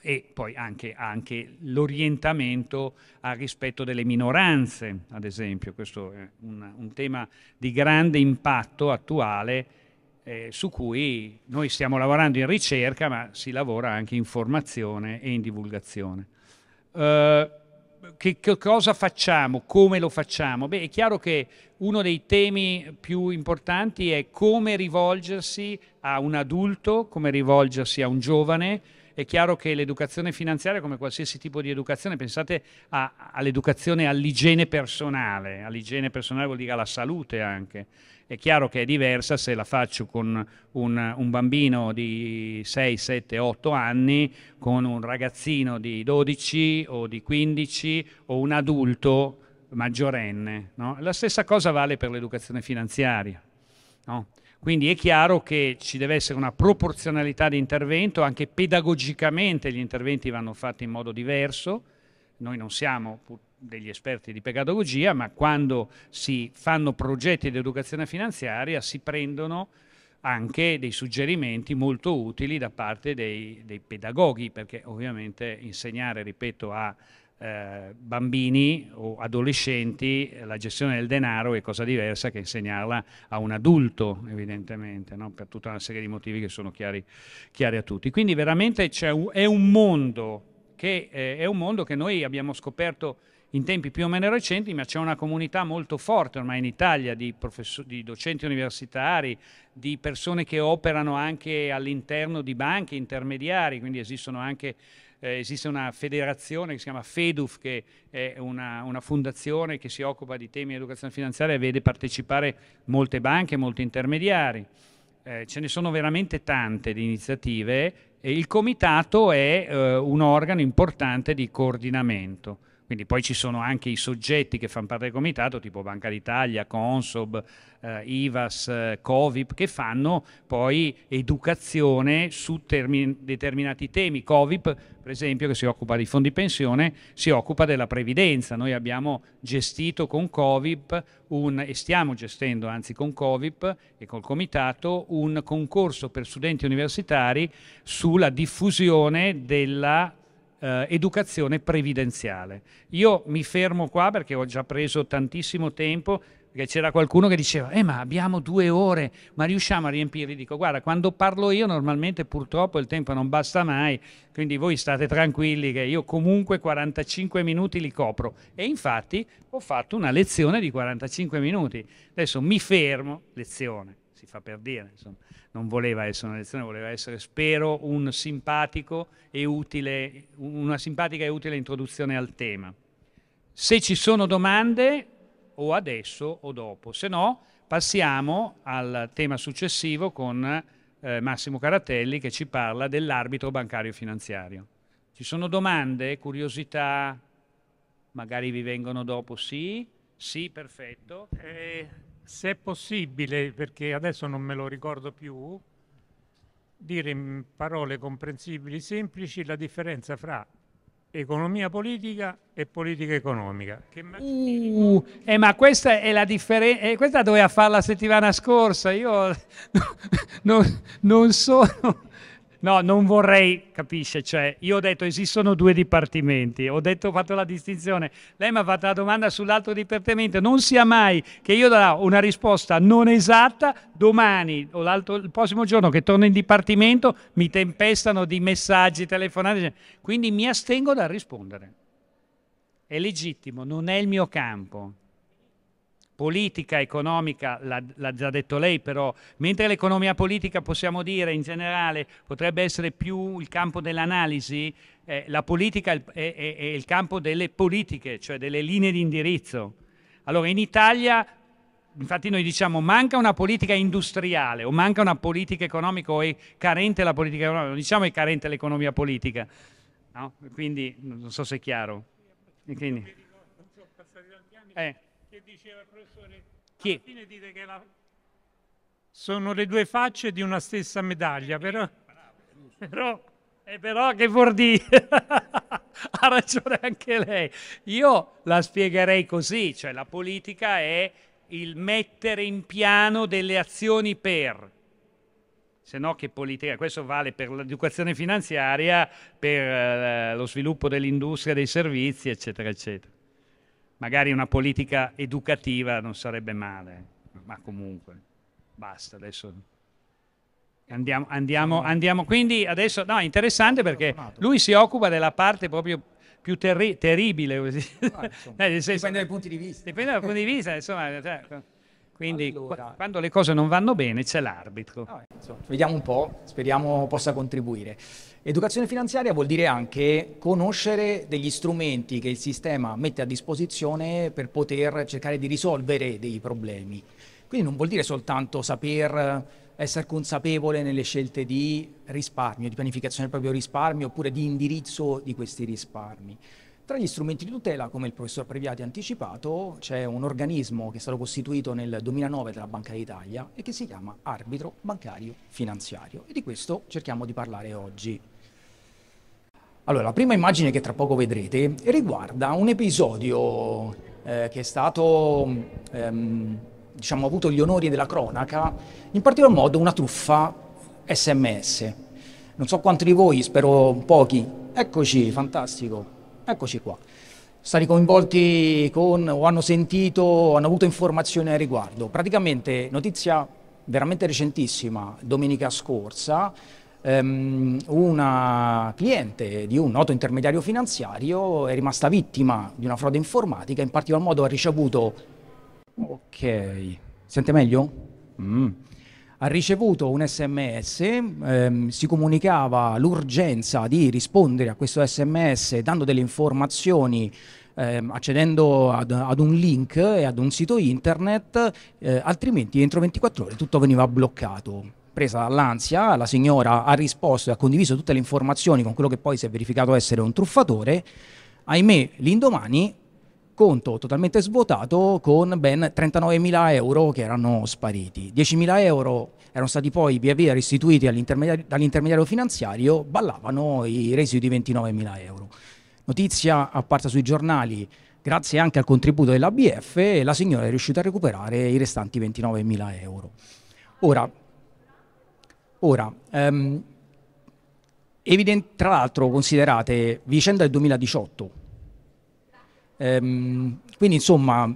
E poi anche, anche l'orientamento al rispetto delle minoranze, ad esempio, questo è un, un tema di grande impatto attuale eh, su cui noi stiamo lavorando in ricerca, ma si lavora anche in formazione e in divulgazione. Eh, che, che, cosa facciamo, come lo facciamo? Beh, è chiaro che uno dei temi più importanti è come rivolgersi a un adulto, come rivolgersi a un giovane. È chiaro che l'educazione finanziaria, come qualsiasi tipo di educazione, pensate all'educazione all'igiene personale, all'igiene personale vuol dire alla salute anche, è chiaro che è diversa se la faccio con un, un bambino di 6, 7, 8 anni, con un ragazzino di 12 o di 15 o un adulto maggiorenne. No? La stessa cosa vale per l'educazione finanziaria. No? Quindi è chiaro che ci deve essere una proporzionalità di intervento, anche pedagogicamente gli interventi vanno fatti in modo diverso. Noi non siamo, pur, degli esperti di pedagogia, ma quando si fanno progetti di educazione finanziaria si prendono anche dei suggerimenti molto utili da parte dei, dei pedagoghi, perché ovviamente insegnare, ripeto, a eh, bambini o adolescenti eh, la gestione del denaro è cosa diversa che insegnarla a un adulto, evidentemente, no? per tutta una serie di motivi che sono chiari, chiari a tutti. Quindi veramente è, un mondo che, eh, è un mondo che noi abbiamo scoperto in tempi più o meno recenti, ma c'è una comunità molto forte ormai in Italia di, di docenti universitari, di persone che operano anche all'interno di banche intermediari, quindi anche, eh, esiste una federazione che si chiama FEDUF, che è una, una fondazione che si occupa di temi di educazione finanziaria e vede partecipare molte banche, molti intermediari. Eh, ce ne sono veramente tante di iniziative e il comitato è eh, un organo importante di coordinamento. Quindi poi ci sono anche i soggetti che fanno parte del comitato, tipo Banca d'Italia, Consob, eh, IVAS, eh, Covip, che fanno poi educazione su termi- determinati temi. Covip, per esempio, che si occupa dei fondi pensione, si occupa della previdenza. Noi abbiamo gestito con Covip un, e stiamo gestendo anzi con Covip e col comitato un concorso per studenti universitari sulla diffusione della eh, educazione previdenziale. Io mi fermo qua perché ho già preso tantissimo tempo, perché c'era qualcuno che diceva, eh ma abbiamo due ore, ma riusciamo a riempire? Dico, guarda, quando parlo io normalmente purtroppo il tempo non basta mai, quindi voi state tranquilli che io comunque 45 minuti li copro. E infatti ho fatto una lezione di 45 minuti. Adesso mi fermo, lezione si fa per dire, insomma, non voleva essere una lezione, voleva essere, spero, un utile, una simpatica e utile introduzione al tema. Se ci sono domande, o adesso o dopo, se no passiamo al tema successivo con eh, Massimo Caratelli che ci parla dell'arbitro bancario finanziario. Ci sono domande, curiosità, magari vi vengono dopo, sì? Sì, perfetto. Eh, se è possibile, perché adesso non me lo ricordo più, dire in parole comprensibili semplici la differenza fra economia politica e politica economica. Uh, eh, ma questa è la differenza, eh, questa doveva farla la settimana scorsa, io <laughs> non, non sono No, non vorrei, capisce, cioè, io ho detto esistono due dipartimenti, ho detto, ho fatto la distinzione, lei mi ha fatto la domanda sull'altro dipartimento, non sia mai che io darò una risposta non esatta domani o il prossimo giorno che torno in dipartimento mi tempestano di messaggi, telefonate, cioè, quindi mi astengo dal rispondere. È legittimo, non è il mio campo politica economica, l'ha già detto lei, però mentre l'economia politica possiamo dire in generale potrebbe essere più il campo dell'analisi, eh, la politica è, è, è il campo delle politiche, cioè delle linee di indirizzo. Allora in Italia infatti noi diciamo manca una politica industriale o manca una politica economica o è carente la politica economica, non diciamo è carente l'economia politica, no? quindi non so se è chiaro. E quindi, eh che diceva il professore, che alla fine dite che la... sono le due facce di una stessa medaglia, eh, però, però, eh, però che vuol dire? <laughs> ha ragione anche lei. Io la spiegherei così, cioè la politica è il mettere in piano delle azioni per se no che politica, questo vale per l'educazione finanziaria, per eh, lo sviluppo dell'industria, dei servizi, eccetera, eccetera magari una politica educativa non sarebbe male, ma comunque, basta adesso. Andiamo, andiamo, andiamo. quindi adesso, no, interessante perché lui si occupa della parte proprio più terri terribile, no, ah, insomma, <laughs> eh, senso, dipende dai punti di vista. Dipende dal punto di vista, insomma. Cioè, quindi allora. quando le cose non vanno bene c'è l'arbitro. Ah, eh, vediamo un po', speriamo possa contribuire. Educazione finanziaria vuol dire anche conoscere degli strumenti che il sistema mette a disposizione per poter cercare di risolvere dei problemi. Quindi non vuol dire soltanto saper eh, essere consapevole nelle scelte di risparmio, di pianificazione del proprio risparmio oppure di indirizzo di questi risparmi tra gli strumenti di tutela, come il professor Previati ha anticipato, c'è un organismo che è stato costituito nel 2009 dalla Banca d'Italia e che si chiama Arbitro Bancario Finanziario e di questo cerchiamo di parlare oggi. Allora, la prima immagine che tra poco vedrete riguarda un episodio eh, che è stato, ehm, diciamo, avuto gli onori della cronaca, in particolar modo una truffa sms. Non so quanti di voi, spero pochi. Eccoci, fantastico. Eccoci qua. Stati coinvolti con o hanno sentito o hanno avuto informazioni al riguardo. Praticamente notizia veramente recentissima, domenica scorsa, um, una cliente di un noto intermediario finanziario è rimasta vittima di una frode informatica, in particolar modo ha ricevuto... Ok, sente meglio? Mm ha ricevuto un sms, ehm, si comunicava l'urgenza di rispondere a questo sms dando delle informazioni ehm, accedendo ad, ad, un link e ad un sito internet, eh, altrimenti entro 24 ore tutto veniva bloccato. Presa dall'ansia, la signora ha risposto e ha condiviso tutte le informazioni con quello che poi si è verificato essere un truffatore. Ahimè, l'indomani conto totalmente svuotato con ben 39.000 euro che erano spariti. 10.000 euro erano stati poi via via restituiti dall'intermediario, dall'intermediario finanziario, ballavano i residui di 29.000 euro. Notizia apparsa sui giornali, grazie anche al contributo dell'ABF, la signora è riuscita a recuperare i restanti 29.000 euro. Ora, ora ehm, evident- tra l'altro considerate vicenda del 2018, Ehm, quindi insomma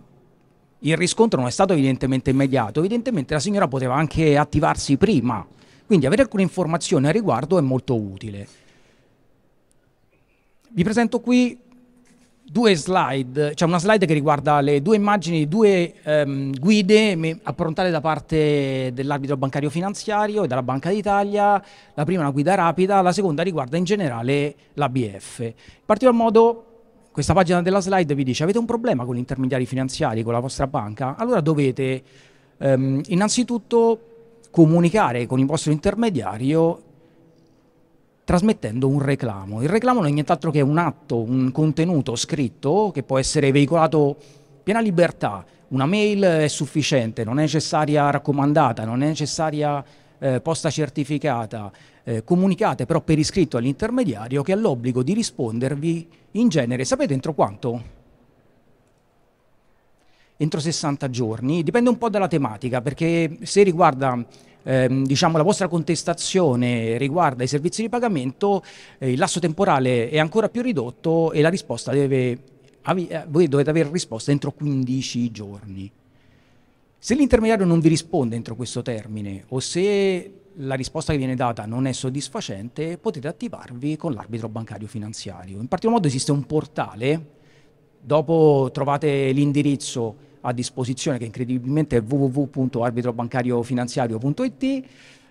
il riscontro non è stato evidentemente immediato, evidentemente la signora poteva anche attivarsi prima, quindi avere alcune informazioni a riguardo è molto utile. Vi presento qui due slide, c'è cioè una slide che riguarda le due immagini due ehm, guide approntate da parte dell'arbitro bancario finanziario e dalla Banca d'Italia, la prima è una guida rapida, la seconda riguarda in generale l'ABF. In particolar modo questa pagina della slide vi dice avete un problema con gli intermediari finanziari, con la vostra banca? Allora dovete ehm, innanzitutto comunicare con il vostro intermediario trasmettendo un reclamo. Il reclamo non è nient'altro che un atto, un contenuto scritto che può essere veicolato piena libertà. Una mail è sufficiente, non è necessaria raccomandata, non è necessaria eh, posta certificata, eh, comunicate però per iscritto all'intermediario che ha l'obbligo di rispondervi in genere, sapete entro quanto? Entro 60 giorni, dipende un po' dalla tematica, perché se riguarda ehm, diciamo, la vostra contestazione riguarda i servizi di pagamento, eh, il lasso temporale è ancora più ridotto e la risposta deve, eh, voi dovete avere risposta entro 15 giorni. Se l'intermediario non vi risponde entro questo termine o se la risposta che viene data non è soddisfacente, potete attivarvi con l'arbitro bancario finanziario. In particolar modo esiste un portale, dopo trovate l'indirizzo a disposizione che incredibilmente è www.arbitrobancariofinanziario.it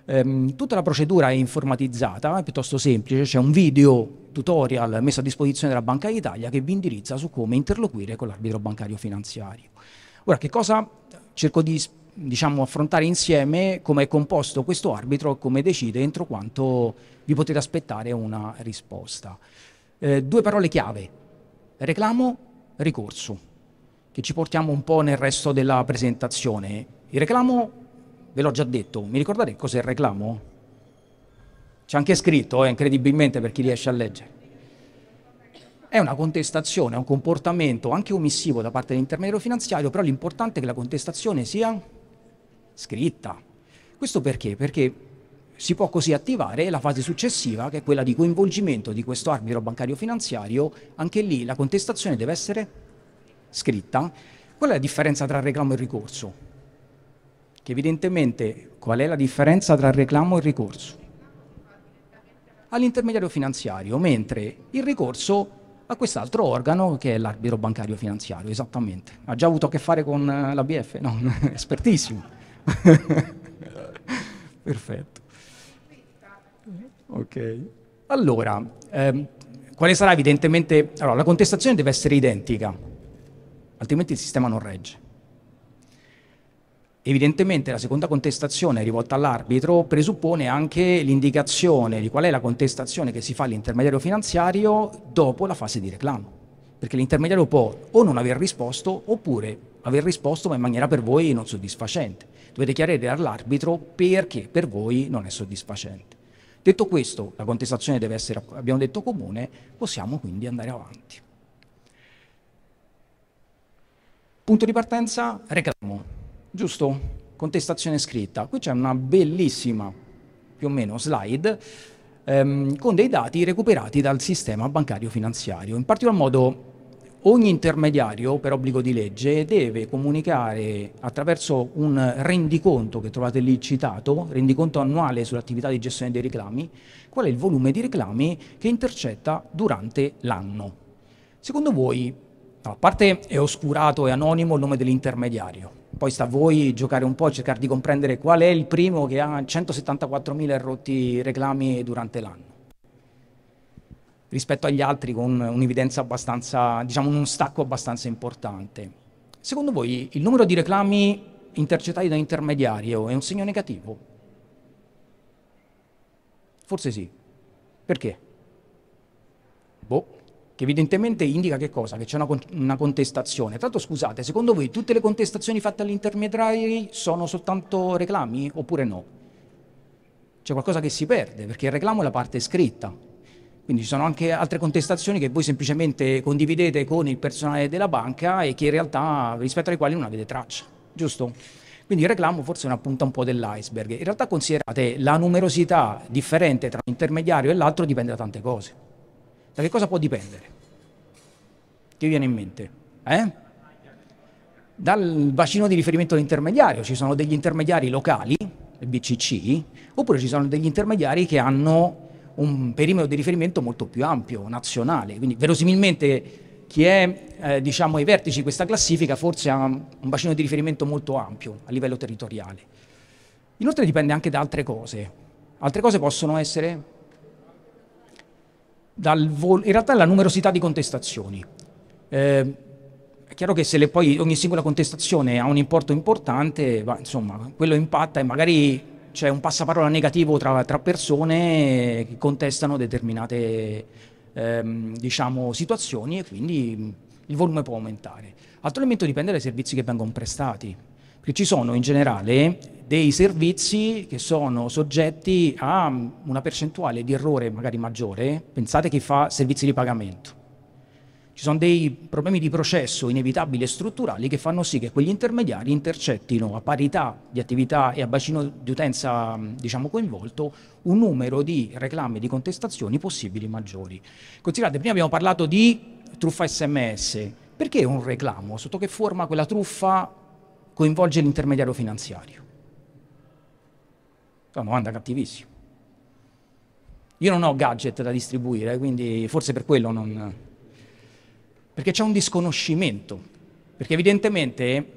ehm, tutta la procedura è informatizzata, è piuttosto semplice, c'è un video tutorial messo a disposizione della Banca d'Italia che vi indirizza su come interloquire con l'arbitro bancario finanziario. Ora, che cosa cerco di diciamo, affrontare insieme come è composto questo arbitro, e come decide, entro quanto vi potete aspettare una risposta. Eh, due parole chiave, reclamo, ricorso, che ci portiamo un po' nel resto della presentazione. Il reclamo, ve l'ho già detto, mi ricordate cos'è il reclamo? C'è anche scritto, eh, incredibilmente, per chi riesce a leggere è una contestazione, è un comportamento anche omissivo da parte dell'intermediario finanziario, però l'importante è che la contestazione sia scritta. Questo perché? Perché si può così attivare la fase successiva, che è quella di coinvolgimento di questo arbitro bancario finanziario, anche lì la contestazione deve essere scritta. Qual è la differenza tra reclamo e ricorso? Che evidentemente qual è la differenza tra reclamo e ricorso? All'intermediario finanziario, mentre il ricorso a quest'altro organo che è l'arbitro bancario finanziario, esattamente. Ha già avuto a che fare con eh, l'ABF? No, <laughs> espertissimo. <laughs> Perfetto. Ok. Allora, ehm, quale sarà evidentemente... Allora, la contestazione deve essere identica, altrimenti il sistema non regge. Evidentemente la seconda contestazione rivolta all'arbitro presuppone anche l'indicazione di qual è la contestazione che si fa all'intermediario finanziario dopo la fase di reclamo, perché l'intermediario può o non aver risposto oppure aver risposto ma in maniera per voi non soddisfacente. Dovete chiarire all'arbitro perché per voi non è soddisfacente. Detto questo, la contestazione deve essere, abbiamo detto, comune, possiamo quindi andare avanti. Punto di partenza, reclamo giusto? Contestazione scritta. Qui c'è una bellissima, più o meno, slide ehm, con dei dati recuperati dal sistema bancario finanziario. In particolar modo ogni intermediario per obbligo di legge deve comunicare attraverso un rendiconto che trovate lì citato, rendiconto annuale sull'attività di gestione dei reclami, qual è il volume di reclami che intercetta durante l'anno. Secondo voi No, a parte è oscurato e anonimo il nome dell'intermediario. Poi sta a voi giocare un po' e cercare di comprendere qual è il primo che ha 174.000 rotti reclami durante l'anno. Rispetto agli altri con un'evidenza abbastanza, diciamo un stacco abbastanza importante. Secondo voi il numero di reclami intercettati da intermediario è un segno negativo? Forse sì. Perché? Boh che evidentemente indica che cosa? Che c'è una, una contestazione. Tanto scusate, secondo voi tutte le contestazioni fatte agli intermediari sono soltanto reclami oppure no? C'è qualcosa che si perde, perché il reclamo è la parte scritta. Quindi ci sono anche altre contestazioni che voi semplicemente condividete con il personale della banca e che in realtà rispetto alle quali non avete traccia, giusto? Quindi il reclamo forse è una punta un po' dell'iceberg. In realtà considerate la numerosità differente tra un intermediario e l'altro dipende da tante cose. Da che cosa può dipendere? Che viene in mente? Eh? Dal bacino di riferimento dell'intermediario, ci sono degli intermediari locali, il BCC, oppure ci sono degli intermediari che hanno un perimetro di riferimento molto più ampio, nazionale, quindi verosimilmente chi è eh, diciamo, ai vertici di questa classifica forse ha un bacino di riferimento molto ampio a livello territoriale. Inoltre dipende anche da altre cose. Altre cose possono essere vol- in realtà la numerosità di contestazioni. Eh, è chiaro che se poi ogni singola contestazione ha un importo importante, va, insomma, quello impatta e magari c'è un passaparola negativo tra, tra persone che contestano determinate ehm, diciamo, situazioni e quindi il volume può aumentare. Altro elemento dipende dai servizi che vengono prestati, perché ci sono in generale dei servizi che sono soggetti a mm, una percentuale di errore magari maggiore, pensate chi fa servizi di pagamento. Ci sono dei problemi di processo inevitabili e strutturali che fanno sì che quegli intermediari intercettino a parità di attività e a bacino di utenza mm, diciamo, coinvolto un numero di reclami e di contestazioni possibili maggiori. Considerate, prima abbiamo parlato di truffa sms. Perché un reclamo? Sotto che forma quella truffa coinvolge l'intermediario finanziario? una domanda cattivissima. Io non ho gadget da distribuire, quindi forse per quello non... Perché c'è un disconoscimento, perché evidentemente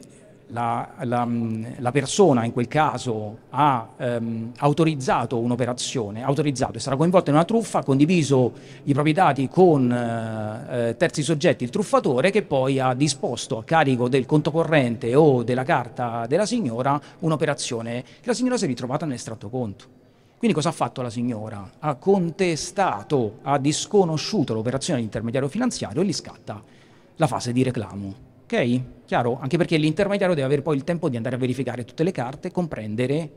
la, la, mm, la, persona in quel caso ha ehm, autorizzato un'operazione, autorizzato, e sarà coinvolta in una truffa, ha condiviso i propri dati con eh, eh, terzi soggetti, il truffatore che poi ha disposto a carico del conto corrente o della carta della signora un'operazione che la signora si è ritrovata nell'estratto conto. Quindi cosa ha fatto la signora? Ha contestato, ha disconosciuto l'operazione dell'intermediario finanziario e gli scatta la fase di reclamo. Okay? Chiaro? Anche perché l'intermediario deve avere poi il tempo di andare a verificare tutte le carte, comprendere.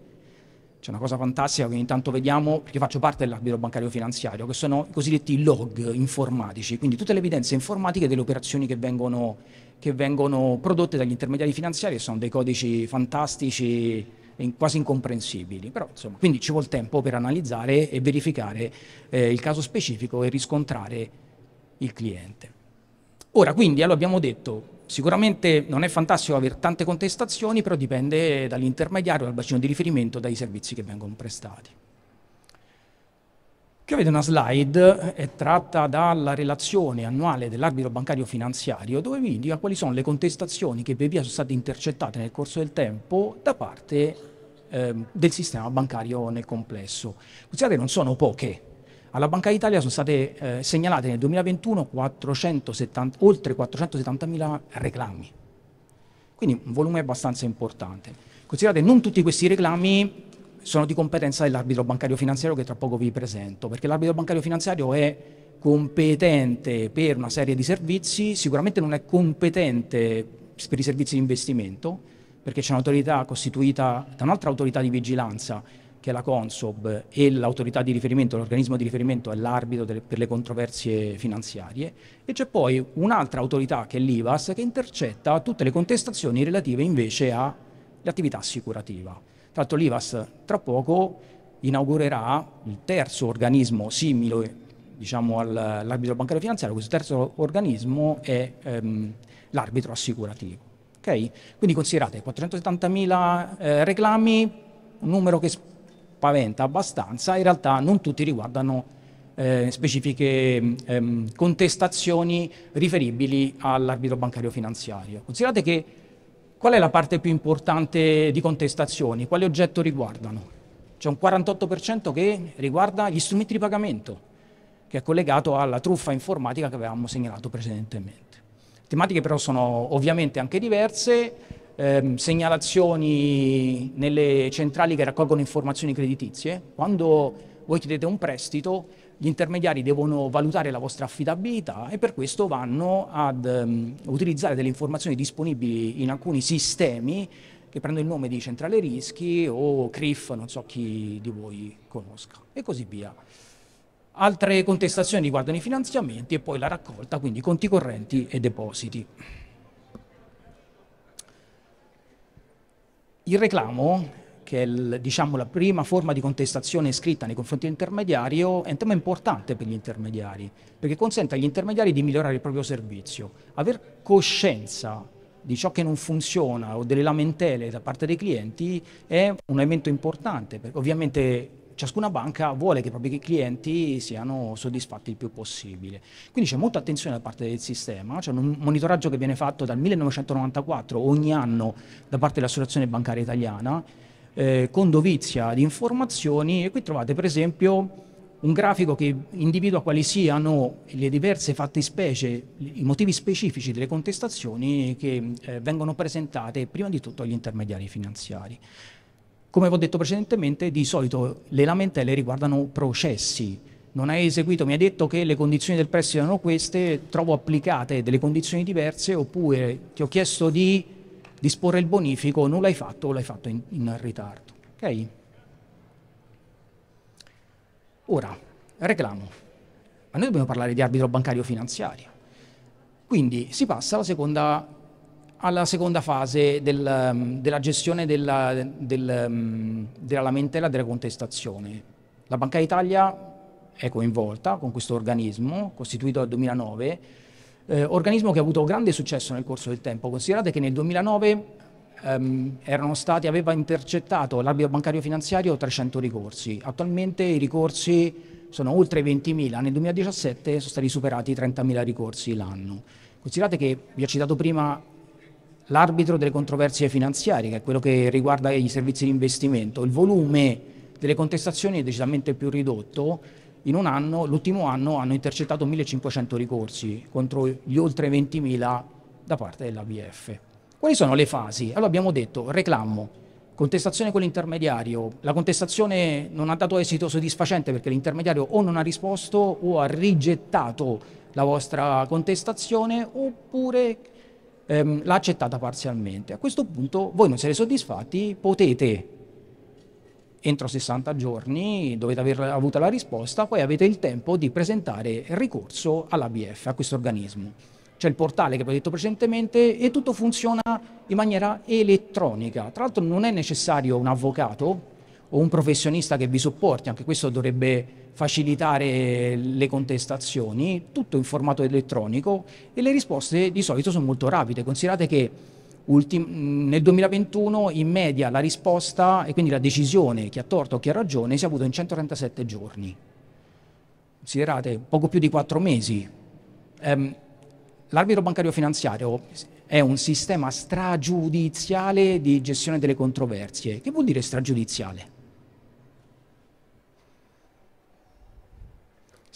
C'è una cosa fantastica che ogni tanto vediamo, perché faccio parte dell'arbitro bancario finanziario, che sono i cosiddetti log informatici, quindi tutte le evidenze informatiche delle operazioni che vengono, che vengono prodotte dagli intermediari finanziari, che sono dei codici fantastici quasi incomprensibili. Però, insomma, quindi ci vuole tempo per analizzare e verificare eh, il caso specifico e riscontrare il cliente. Ora, quindi, allora abbiamo detto, sicuramente non è fantastico avere tante contestazioni, però dipende dall'intermediario, dal bacino di riferimento, dai servizi che vengono prestati. Qui avete una slide, è tratta dalla relazione annuale dell'arbitro bancario finanziario, dove vi indica quali sono le contestazioni che via via sono state intercettate nel corso del tempo da parte eh, del sistema bancario nel complesso. Considerate, non sono poche, alla Banca d'Italia sono state eh, segnalate nel 2021 470, oltre 470.000 reclami, quindi un volume abbastanza importante. Considerate, non tutti questi reclami sono di competenza dell'arbitro bancario finanziario che tra poco vi presento, perché l'arbitro bancario finanziario è competente per una serie di servizi, sicuramente non è competente per i servizi di investimento, perché c'è un'autorità costituita da un'altra autorità di vigilanza che la Consob e l'autorità di riferimento, l'organismo di riferimento è l'arbitro per le controversie finanziarie e c'è poi un'altra autorità che è l'IVAS che intercetta tutte le contestazioni relative invece all'attività assicurativa. Tra l'altro l'IVAS tra poco inaugurerà il terzo organismo simile diciamo, all'arbitro bancario finanziario, questo terzo organismo è ehm, l'arbitro assicurativo. Okay? Quindi considerate 470.000 eh, reclami, un numero che spaventa abbastanza, in realtà non tutti riguardano eh, specifiche ehm, contestazioni riferibili all'arbitro bancario finanziario. Considerate che qual è la parte più importante di contestazioni? Quale oggetto riguardano? C'è un 48% che riguarda gli strumenti di pagamento, che è collegato alla truffa informatica che avevamo segnalato precedentemente. Le tematiche però sono ovviamente anche diverse, eh, segnalazioni nelle centrali che raccolgono informazioni creditizie. Quando voi chiedete un prestito, gli intermediari devono valutare la vostra affidabilità e per questo vanno ad um, utilizzare delle informazioni disponibili in alcuni sistemi che prendono il nome di centrale rischi o CRIF, non so chi di voi conosca, e così via. Altre contestazioni riguardano i finanziamenti e poi la raccolta, quindi conti correnti e depositi. Il reclamo, che è il, diciamo, la prima forma di contestazione scritta nei confronti dell'intermediario, è un tema importante per gli intermediari, perché consente agli intermediari di migliorare il proprio servizio, aver coscienza di ciò che non funziona o delle lamentele da parte dei clienti è un elemento importante, perché ovviamente ciascuna banca vuole che i propri clienti siano soddisfatti il più possibile. Quindi c'è molta attenzione da parte del sistema, c'è un monitoraggio che viene fatto dal 1994 ogni anno da parte dell'Associazione Bancaria Italiana, eh, con dovizia di informazioni e qui trovate per esempio un grafico che individua quali siano le diverse fattispecie, i motivi specifici delle contestazioni che eh, vengono presentate prima di tutto agli intermediari finanziari. Come ho detto precedentemente, di solito le lamentele riguardano processi. Non hai eseguito, mi hai detto che le condizioni del prestito erano queste, trovo applicate delle condizioni diverse, oppure ti ho chiesto di disporre il bonifico, non l'hai fatto o l'hai fatto in, in ritardo. Okay? Ora, reclamo. Ma noi dobbiamo parlare di arbitro bancario finanziario. Quindi si passa alla seconda alla seconda fase del, ehm, della gestione della, del, ehm, della lamentela della contestazione. La Banca d'Italia è coinvolta con questo organismo, costituito dal 2009, eh, organismo che ha avuto grande successo nel corso del tempo. Considerate che nel 2009 ehm, stati, aveva intercettato l'arbitro bancario finanziario 300 ricorsi, attualmente i ricorsi sono oltre 20.000, nel 2017 sono stati superati 30.000 ricorsi l'anno. Considerate che vi ho citato prima l'arbitro delle controversie finanziarie, che è quello che riguarda i servizi di investimento. Il volume delle contestazioni è decisamente più ridotto. In un anno, l'ultimo anno, hanno intercettato 1.500 ricorsi contro gli oltre 20.000 da parte dell'ABF. Quali sono le fasi? Allora abbiamo detto reclamo, contestazione con l'intermediario, la contestazione non ha dato esito soddisfacente perché l'intermediario o non ha risposto o ha rigettato la vostra contestazione oppure ehm, l'ha accettata parzialmente. A questo punto voi non siete soddisfatti, potete entro 60 giorni dovete aver avuto la risposta, poi avete il tempo di presentare ricorso all'ABF, a questo organismo. C'è il portale che vi ho detto precedentemente e tutto funziona in maniera elettronica. Tra l'altro non è necessario un avvocato o un professionista che vi supporti, anche questo dovrebbe facilitare le contestazioni, tutto in formato elettronico e le risposte di solito sono molto rapide. Considerate che nel 2021 in media la risposta e quindi la decisione chi ha torto o chi ha ragione si è avuta in 137 giorni. Considerate poco più di 4 mesi. Um, l'arbitro bancario finanziario è un sistema stragiudiziale di gestione delle controversie. Che vuol dire stragiudiziale?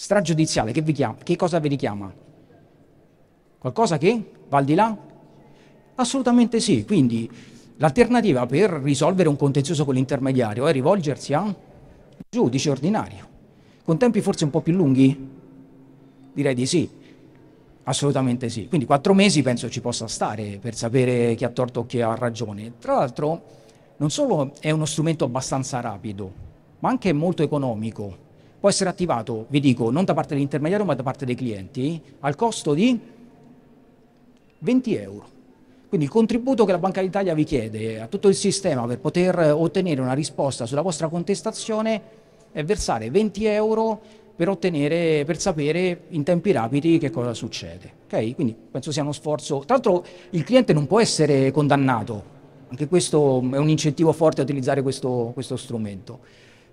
stragiudiziale, che, chiama, che cosa vi richiama? Qualcosa che va al di là? Assolutamente sì, quindi l'alternativa per risolvere un contenzioso con l'intermediario è rivolgersi a giudice ordinario, con tempi forse un po' più lunghi? Direi di sì, Assolutamente sì. Quindi quattro mesi penso ci possa stare per sapere chi ha torto o chi ha ragione. Tra l'altro non solo è uno strumento abbastanza rapido, ma anche molto economico può essere attivato, vi dico, non da parte dell'intermediario ma da parte dei clienti, al costo di 20 euro. Quindi il contributo che la Banca d'Italia vi chiede a tutto il sistema per poter ottenere una risposta sulla vostra contestazione è versare 20 euro per, ottenere, per sapere in tempi rapidi che cosa succede. Okay? Quindi penso sia uno sforzo. Tra l'altro il cliente non può essere condannato, anche questo è un incentivo forte a utilizzare questo, questo strumento.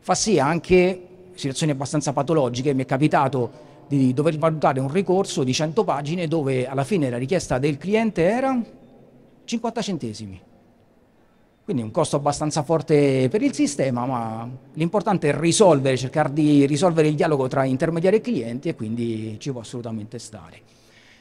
Fa sì anche situazioni abbastanza patologiche, mi è capitato di dover valutare un ricorso di 100 pagine dove alla fine la richiesta del cliente era 50 centesimi. Quindi un costo abbastanza forte per il sistema, ma l'importante è risolvere, cercare di risolvere il dialogo tra intermediari e clienti e quindi ci può assolutamente stare.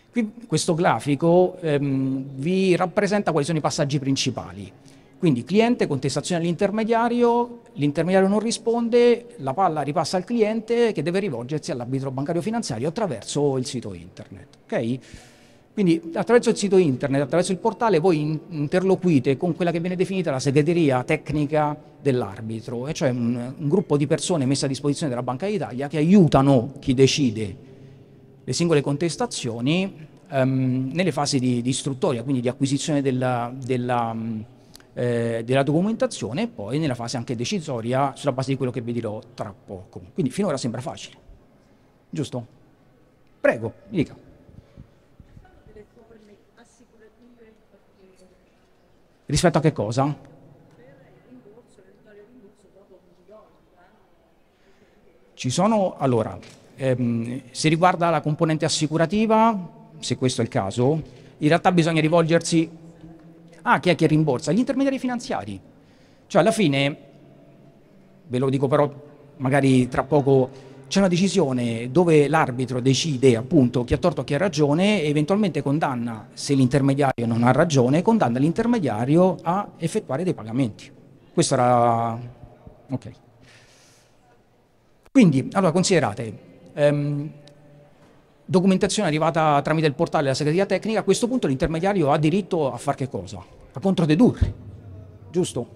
Qui, questo grafico ehm, vi rappresenta quali sono i passaggi principali. Quindi cliente, contestazione all'intermediario, l'intermediario non risponde, la palla ripassa al cliente che deve rivolgersi all'arbitro bancario finanziario attraverso il sito internet. Okay? Quindi attraverso il sito internet, attraverso il portale, voi interloquite con quella che viene definita la segreteria tecnica dell'arbitro, e cioè un, un gruppo di persone messe a disposizione della Banca d'Italia che aiutano chi decide le singole contestazioni um, nelle fasi di, di, istruttoria, quindi di acquisizione della, della eh, della documentazione e poi nella fase anche decisoria sulla base di quello che vi dirò tra poco. Quindi finora sembra facile, giusto? Prego, mi dica. Rispetto a che cosa? Ci sono, allora, ehm, se riguarda la componente assicurativa, se questo è il caso, in realtà bisogna rivolgersi Ah, chi è che rimborsa? Gli intermediari finanziari. Cioè alla fine, ve lo dico però magari tra poco c'è una decisione dove l'arbitro decide appunto chi ha torto e chi ha ragione e eventualmente condanna, se l'intermediario non ha ragione, condanna l'intermediario a effettuare dei pagamenti. Questo era... ok. Quindi, allora, considerate, ehm, Documentazione arrivata tramite il portale della segreteria tecnica, a questo punto l'intermediario ha diritto a fare che cosa? A controdedurre, giusto?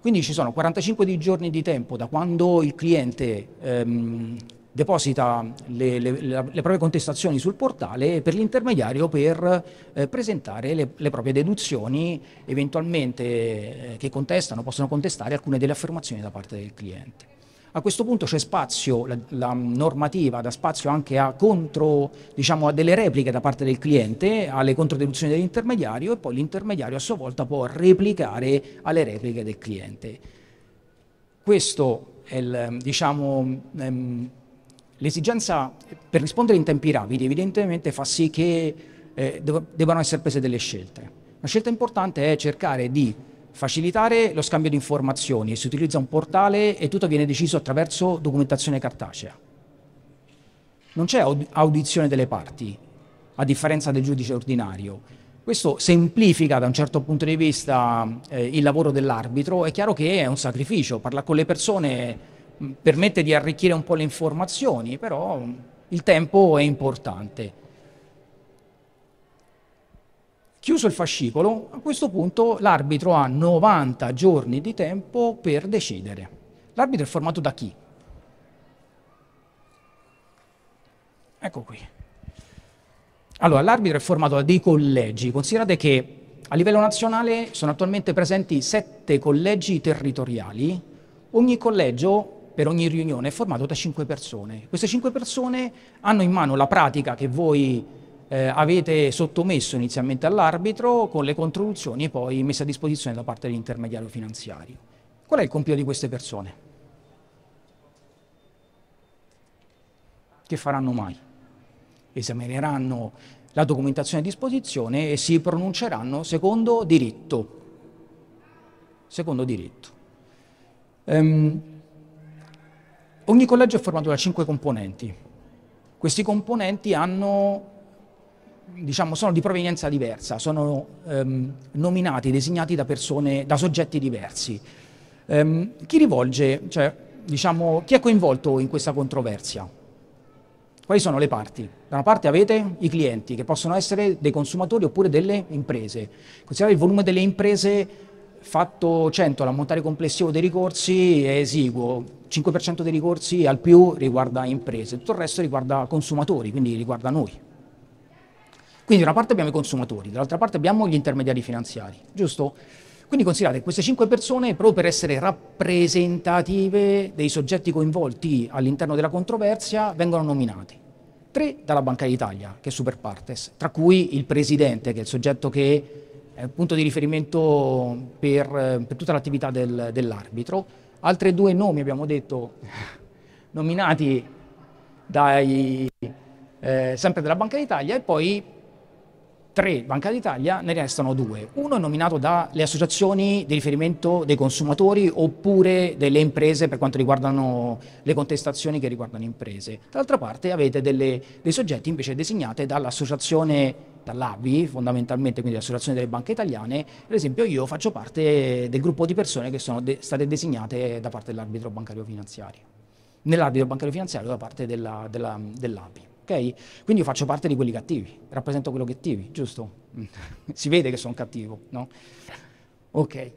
Quindi ci sono 45 di giorni di tempo da quando il cliente ehm, deposita le, le, le, le, proprie contestazioni sul portale per l'intermediario per eh, presentare le, proprie deduzioni, eventualmente eh, che contestano, possono contestare alcune delle affermazioni da parte del cliente. A questo punto c'è spazio, la, la, normativa dà spazio anche a, contro, diciamo, a delle repliche da parte del cliente, alle controdeduzioni dell'intermediario e poi l'intermediario a sua volta può replicare alle repliche del cliente. Questo è il, diciamo, ehm, l'esigenza per rispondere in tempi rapidi evidentemente fa sì che eh, debbano essere prese delle scelte. Una scelta importante è cercare di facilitare lo scambio di informazioni, si utilizza un portale e tutto viene deciso attraverso documentazione cartacea. Non c'è audizione delle parti, a differenza del giudice ordinario. Questo semplifica da un certo punto di vista eh, il lavoro dell'arbitro, è chiaro che è un sacrificio, parlare con le persone mm, permette di arricchire un po' le informazioni, però mm, il tempo è importante. Chiuso il fascicolo, a questo punto l'arbitro ha 90 giorni di tempo per decidere. L'arbitro è formato da chi? Ecco qui. Allora, l'arbitro è formato da dei collegi. Considerate che a livello nazionale sono attualmente presenti sette collegi territoriali. Ogni collegio per ogni riunione è formato da cinque persone. Queste cinque persone hanno in mano la pratica che voi eh, avete sottomesso inizialmente all'arbitro con le controduzioni e poi messe a disposizione da parte dell'intermediario finanziario. Qual è il compito di queste persone? Che faranno mai? Esamineranno la documentazione a disposizione e si pronunceranno secondo diritto. Secondo diritto. Um, ogni collegio è formato da cinque componenti. Questi componenti hanno diciamo, sono di provenienza diversa, sono ehm, nominati, designati da persone, da soggetti diversi. Ehm, chi rivolge, cioè, diciamo, chi è coinvolto in questa controversia? Quali sono le parti? Da una parte avete i clienti, che possono essere dei consumatori oppure delle imprese. Considerate il volume delle imprese fatto 100, l'ammontare complessivo dei ricorsi è esiguo, 5% dei ricorsi al più riguarda imprese, tutto il resto riguarda consumatori, quindi riguarda noi. Quindi da una parte abbiamo i consumatori, dall'altra parte abbiamo gli intermediari finanziari, giusto? Quindi considerate queste cinque persone proprio per essere rappresentative dei soggetti coinvolti all'interno della controversia vengono nominati. Tre dalla Banca d'Italia, che è super partes, tra cui il presidente, che è il soggetto che è il punto di riferimento per, per tutta l'attività del, dell'arbitro. Altre due nomi, abbiamo detto, nominati dai, eh, sempre dalla Banca d'Italia e poi tre Banca d'Italia, ne restano due. Uno è nominato dalle associazioni di riferimento dei consumatori oppure delle imprese per quanto riguardano le contestazioni che riguardano imprese. Dall'altra parte avete delle, dei soggetti invece designati dall'associazione dall'ABI fondamentalmente, quindi l'Associazione delle Banche Italiane, per esempio io faccio parte del gruppo di persone che sono de state designate da parte dell'arbitro bancario finanziario, nell'arbitro bancario finanziario da parte dell'ABI. Della, della, dell ok? Quindi io faccio parte di quelli cattivi, rappresento quello cattivi, giusto? Mm. si vede che sono cattivo, no? Ok.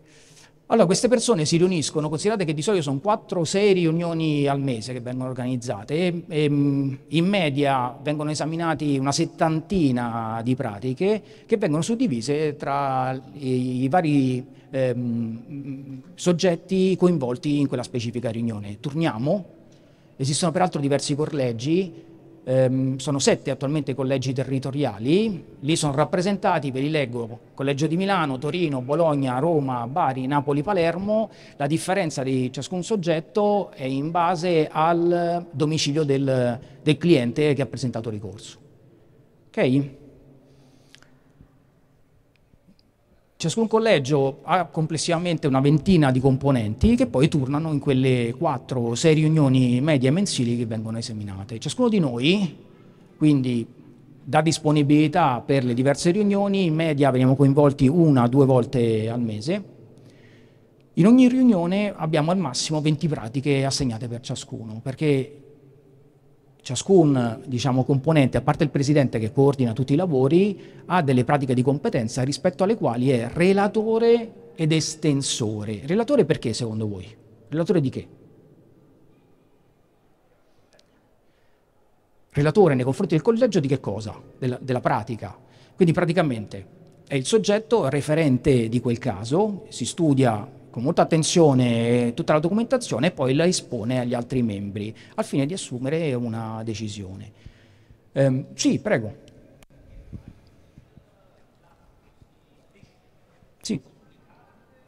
Allora, queste persone si riuniscono, considerate che di solito sono 4-6 riunioni al mese che vengono organizzate e, e, ehm, in media vengono esaminati una settantina di pratiche che vengono suddivise tra i, i vari ehm, soggetti coinvolti in quella specifica riunione. Turniamo, esistono peraltro diversi corleggi ehm, sono sette attualmente collegi territoriali, lì sono rappresentati, ve li leggo, Collegio di Milano, Torino, Bologna, Roma, Bari, Napoli, Palermo, la differenza di ciascun soggetto è in base al domicilio del, del cliente che ha presentato ricorso. Ok? Ciascun collegio ha complessivamente una ventina di componenti che poi tornano in quelle 4 o 6 riunioni medie mensili che vengono esaminate. Ciascuno di noi, quindi da disponibilità per le diverse riunioni, in media veniamo coinvolti una o due volte al mese. In ogni riunione abbiamo al massimo 20 pratiche assegnate per ciascuno, perché ciascun diciamo, componente, a parte il presidente che coordina tutti i lavori, ha delle pratiche di competenza rispetto alle quali è relatore ed estensore. Relatore perché secondo voi? Relatore di che? Relatore nei confronti del collegio di che cosa? Della, della pratica. Quindi praticamente è il soggetto referente di quel caso, si studia con molta attenzione tutta la documentazione e poi la espone agli altri membri al fine di assumere una decisione. Eh, sì, prego. Sì.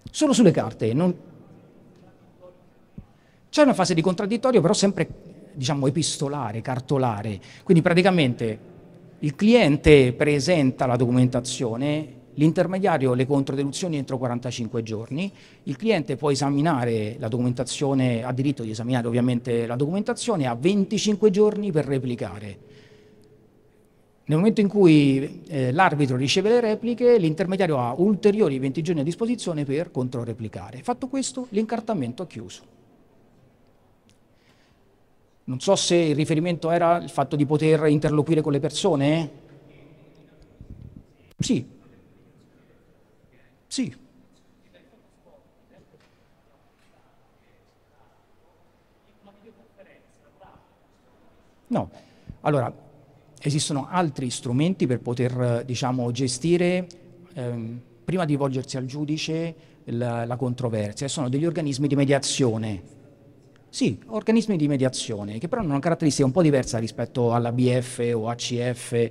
Solo sulle carte. Non... C'è una fase di contraddittorio però sempre diciamo epistolare, cartolare, quindi praticamente il cliente presenta la documentazione l'intermediario le controdeduzioni entro 45 giorni, il cliente può esaminare la documentazione, ha diritto di esaminare ovviamente la documentazione, ha 25 giorni per replicare. Nel momento in cui eh, l'arbitro riceve le repliche, l'intermediario ha ulteriori 20 giorni a disposizione per controreplicare. Fatto questo, l'incartamento è chiuso. Non so se il riferimento era il fatto di poter interloquire con le persone. Sì, sì. No. Allora, esistono altri strumenti per poter diciamo, gestire, ehm, prima di volgersi al giudice, la, la controversia. Sono degli organismi di mediazione. Sì, organismi di mediazione, che però hanno una caratteristica un po' diversa rispetto all'ABF o ACF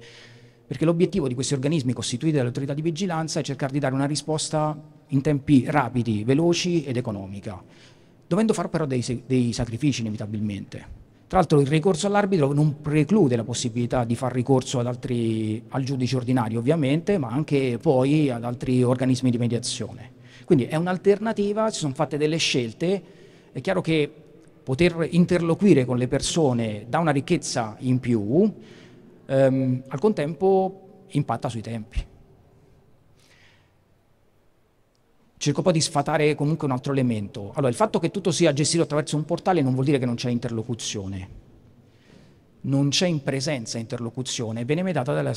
perché l'obiettivo di questi organismi costituiti dalle autorità di vigilanza è cercare di dare una risposta in tempi rapidi, veloci ed economica, dovendo fare però dei, dei sacrifici inevitabilmente. Tra l'altro il ricorso all'arbitro non preclude la possibilità di far ricorso altri, al giudice ordinario ovviamente, ma anche poi ad altri organismi di mediazione. Quindi è un'alternativa, si sono fatte delle scelte, è chiaro che poter interloquire con le persone dà una ricchezza in più, ehm, al contempo impatta sui tempi. cerco poi di sfatare comunque un altro elemento. Allora, il fatto che tutto sia gestito attraverso un portale non vuol dire che non c'è interlocuzione. Non c'è in presenza interlocuzione, viene mediata dalla,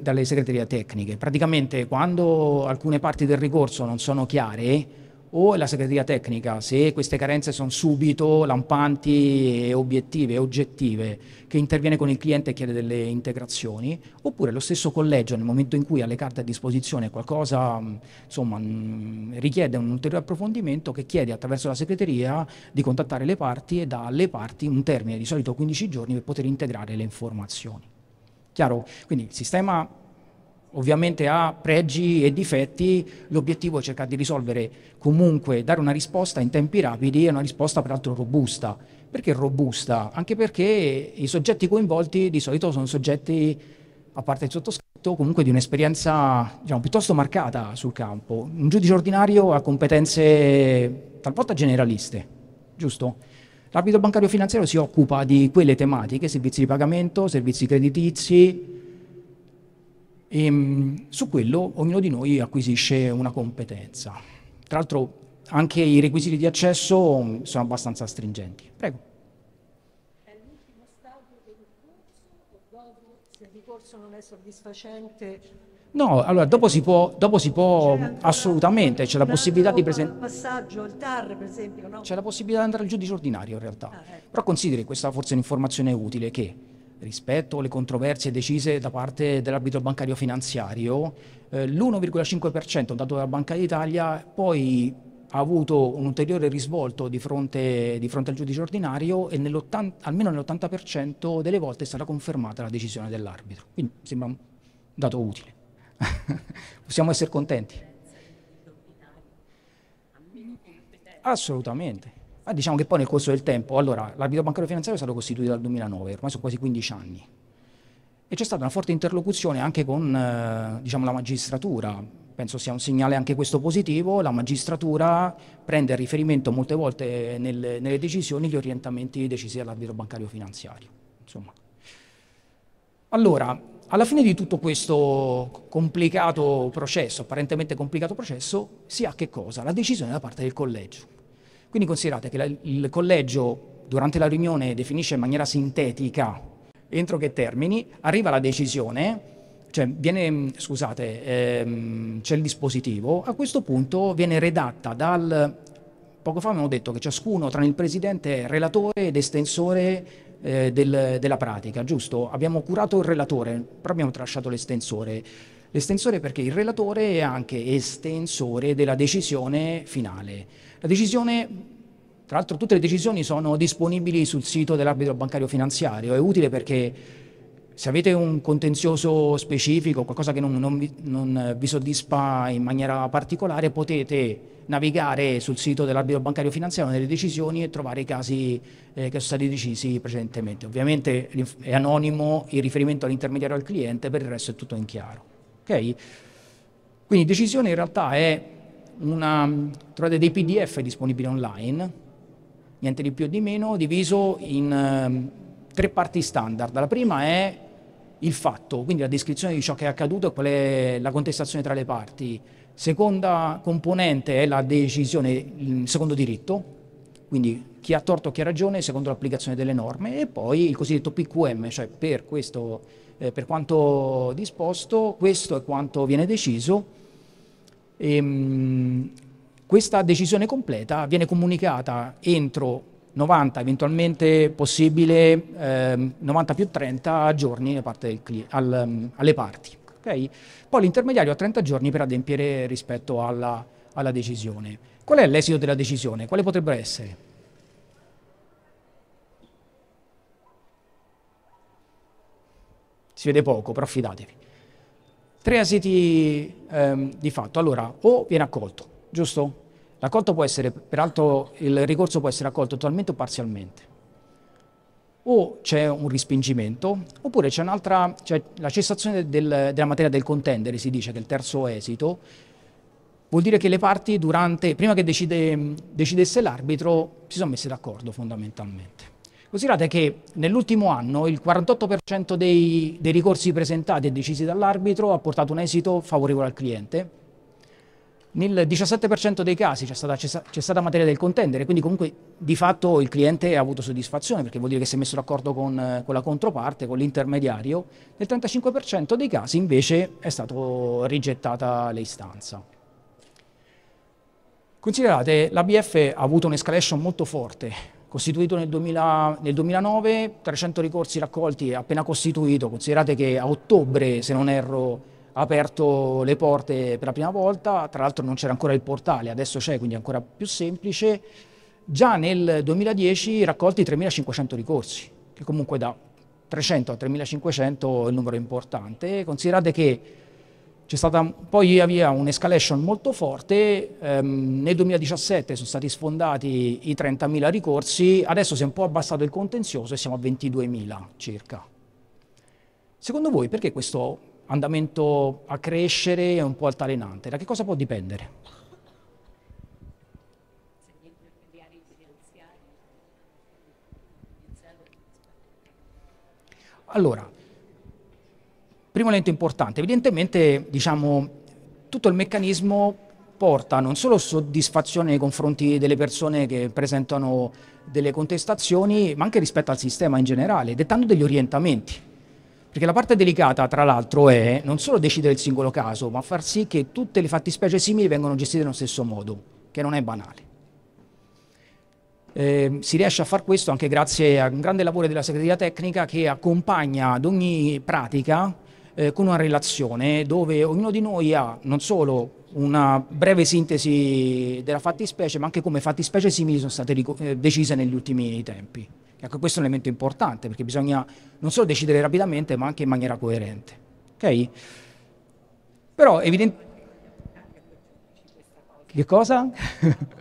dalle segreterie tecniche. Praticamente quando alcune parti del ricorso non sono chiare, o la segreteria tecnica, se queste carenze sono subito lampanti e obiettive, oggettive, che interviene con il cliente e chiede delle integrazioni, oppure lo stesso collegio nel momento in cui ha le carte a disposizione qualcosa mm, insomma, mm, richiede un ulteriore approfondimento che chiede attraverso la segreteria di contattare le parti e dà alle parti un termine di solito 15 giorni per poter integrare le informazioni. Chiaro? Quindi il sistema ovviamente ha pregi e difetti, l'obiettivo è cercare di risolvere comunque, dare una risposta in tempi rapidi e una risposta peraltro robusta. Perché robusta? Anche perché i soggetti coinvolti di solito sono soggetti, a parte il sottoscritto, comunque di un'esperienza diciamo, piuttosto marcata sul campo. Un giudice ordinario ha competenze talvolta generaliste, giusto? L'arbitro bancario finanziario si occupa di quelle tematiche, servizi di pagamento, servizi creditizi, e, ehm, su quello ognuno di noi acquisisce una competenza. Tra l'altro anche i requisiti di accesso sono abbastanza stringenti. Prego. È l'ultimo o dopo, se il non è soddisfacente. No, allora dopo si può, dopo si può assolutamente, c'è la possibilità di presentare... passaggio al TAR per esempio, no? C'è la possibilità di andare al giudice ordinario in realtà. Ah, ecco. Però consideri, questa forse un'informazione utile, che rispetto alle controversie decise da parte dell'arbitro bancario finanziario, eh, l'1,5% dato dalla Banca d'Italia poi ha avuto un ulteriore risvolto di fronte, di fronte al giudice ordinario e almeno nell'80% delle volte è stata confermata la decisione dell'arbitro. Quindi sembra un dato utile. <laughs> Possiamo essere contenti. Assolutamente. Ma ah, diciamo che poi nel corso del tempo, allora, l'arbitro bancario finanziario è stato costituito dal 2009, ormai sono quasi 15 anni, e c'è stata una forte interlocuzione anche con eh, diciamo, la magistratura. Penso sia un segnale anche questo positivo, la magistratura prende a riferimento molte volte nel, nelle decisioni gli orientamenti decisi dall'arbitro bancario finanziario. Insomma. Allora, alla fine di tutto questo complicato processo, apparentemente complicato processo, si ha che cosa? La decisione da parte del collegio. Quindi considerate che la, il collegio durante la riunione definisce in maniera sintetica entro che termini, arriva la decisione, cioè viene, mm, scusate, ehm, c'è il dispositivo, a questo punto viene redatta dal, poco fa abbiamo detto che ciascuno tra il presidente è relatore ed estensore eh, del, della pratica, giusto? Abbiamo curato il relatore, però abbiamo tralasciato l'estensore. L'estensore perché il relatore è anche estensore della decisione finale. La decisione, tra l'altro tutte le decisioni sono disponibili sul sito dell'arbitro bancario finanziario, è utile perché se avete un contenzioso specifico, qualcosa che non, non, vi, non, eh, vi, soddisfa in maniera particolare, potete navigare sul sito dell'arbitro bancario finanziario nelle decisioni e trovare i casi eh, che sono stati decisi precedentemente. Ovviamente è anonimo il riferimento all'intermediario al cliente, per il resto è tutto in chiaro. Okay? Quindi decisione in realtà è una, trovate dei PDF disponibili online, niente di più e di meno, diviso in eh, tre parti standard. La prima è il fatto, quindi la descrizione di ciò che è accaduto e qual è la contestazione tra le parti. Seconda componente è la decisione il secondo diritto, quindi chi ha torto o chi ha ragione secondo l'applicazione delle norme e poi il cosiddetto PQM, cioè per, questo, eh, per quanto disposto questo è quanto viene deciso Ehm, questa decisione completa viene comunicata entro 90, eventualmente possibile ehm, 90 più 30 giorni cli- al, alle parti. Okay? Poi l'intermediario ha 30 giorni per adempiere rispetto alla, alla decisione. Qual è l'esito della decisione? Quale potrebbe essere? Si vede poco, però fidatevi. Tre esiti ehm, di fatto. Allora, o viene accolto, giusto? L'accolto può essere, peraltro il ricorso può essere accolto totalmente o parzialmente. O c'è un rispingimento, oppure c'è un'altra, cioè la cessazione del, della materia del contendere, si dice che è il terzo esito, vuol dire che le parti durante, prima che decide, decidesse l'arbitro si sono messe d'accordo fondamentalmente. Considerate che nell'ultimo anno il 48% dei, dei ricorsi presentati e decisi dall'arbitro ha portato un esito favorevole al cliente, nel 17% dei casi c'è stata, stata, materia del contendere, quindi comunque di fatto il cliente ha avuto soddisfazione perché vuol dire che si è messo d'accordo con, con, la controparte, con l'intermediario. Nel 35% dei casi invece è stata rigettata l'istanza. Considerate, l'ABF ha avuto un'escalation molto forte costituito nel, 2000, nel 2009, 300 ricorsi raccolti appena costituito, considerate che a ottobre, se non erro, ha aperto le porte per la prima volta, tra l'altro non c'era ancora il portale, adesso c'è, quindi è ancora più semplice. Già nel 2010 raccolti 3.500 ricorsi, che comunque da 300 a 3.500 è un numero importante. Considerate che c'è stata poi via un'escalation molto forte, ehm, nel 2017 sono stati sfondati i 30.000 ricorsi, adesso si è un po' abbassato il contenzioso e siamo a 22.000 circa. Secondo voi perché questo andamento a crescere è un po' altalenante? Da che cosa può dipendere? Allora, Primo elemento importante, evidentemente diciamo, tutto il meccanismo porta non solo soddisfazione nei confronti delle persone che presentano delle contestazioni, ma anche rispetto al sistema in generale, dettando degli orientamenti. Perché la parte delicata, tra l'altro, è non solo decidere il singolo caso, ma far sì che tutte le fattispecie simili vengano gestite nello stesso modo, che non è banale. Eh, si riesce a far questo anche grazie a un grande lavoro della segreteria tecnica che accompagna ad ogni pratica eh, con una relazione dove ognuno di noi ha non solo una breve sintesi della fattispecie, ma anche come fattispecie simili sono state eh, decise negli ultimi tempi. Ecco, questo è un elemento importante perché bisogna non solo decidere rapidamente, ma anche in maniera coerente. Ok? Però evidentemente... Che cosa? <laughs>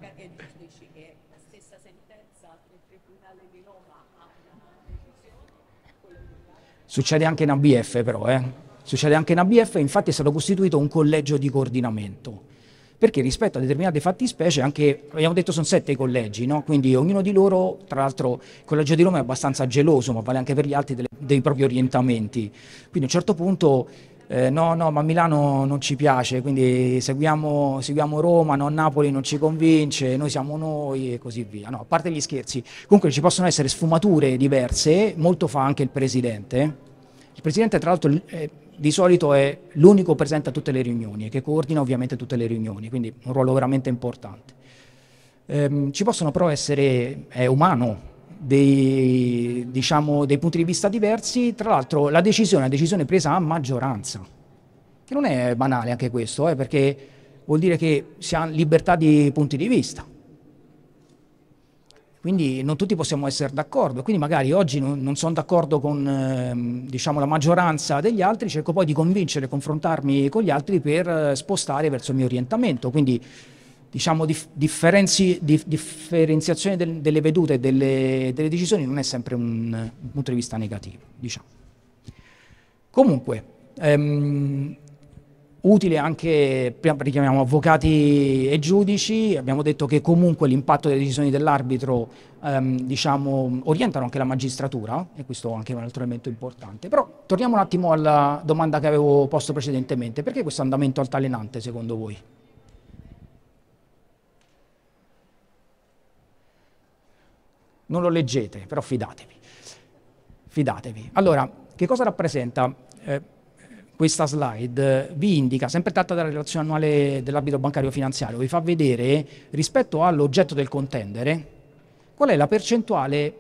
Succede anche in ABF però, eh? Succede anche in ABF, infatti è stato costituito un collegio di coordinamento, perché rispetto a determinate fattispecie, anche, abbiamo detto sono sette i collegi, no? quindi ognuno di loro, tra l'altro il collegio di Roma è abbastanza geloso, ma vale anche per gli altri delle, dei propri orientamenti. Quindi a un certo punto eh, no, no, ma Milano non ci piace, quindi seguiamo, seguiamo, Roma, no, Napoli non ci convince, noi siamo noi e così via. No, a parte gli scherzi, comunque ci possono essere sfumature diverse, molto fa anche il Presidente. Il Presidente tra l'altro eh, di solito è l'unico presente a tutte le riunioni e che coordina ovviamente tutte le riunioni, quindi un ruolo veramente importante. Ehm, ci possono però essere, è umano, dei, diciamo, dei punti di vista diversi, tra l'altro la decisione è una decisione presa a maggioranza, che non è banale anche questo, eh, perché vuol dire che si ha libertà di punti di vista quindi non tutti possiamo essere d'accordo, quindi magari oggi non, non sono d'accordo con ehm, diciamo, la maggioranza degli altri, cerco poi di convincere, confrontarmi con gli altri per eh, spostare verso il mio orientamento. Quindi diciamo, dif- differenzi, dif- differenziazione del, delle vedute e delle, delle, decisioni non è sempre un, un punto di vista negativo. Diciamo. Comunque, ehm, utile anche, richiamiamo avvocati e giudici, abbiamo detto che comunque l'impatto delle decisioni dell'arbitro ehm, diciamo, orientano anche la magistratura e questo è anche un altro elemento importante. Però torniamo un attimo alla domanda che avevo posto precedentemente, perché questo andamento altalenante secondo voi? Non lo leggete, però fidatevi. Fidatevi. Allora, che cosa rappresenta? Eh, questa slide vi indica, sempre tratta dalla relazione annuale dell'abito bancario finanziario, vi fa vedere rispetto all'oggetto del contendere qual è la percentuale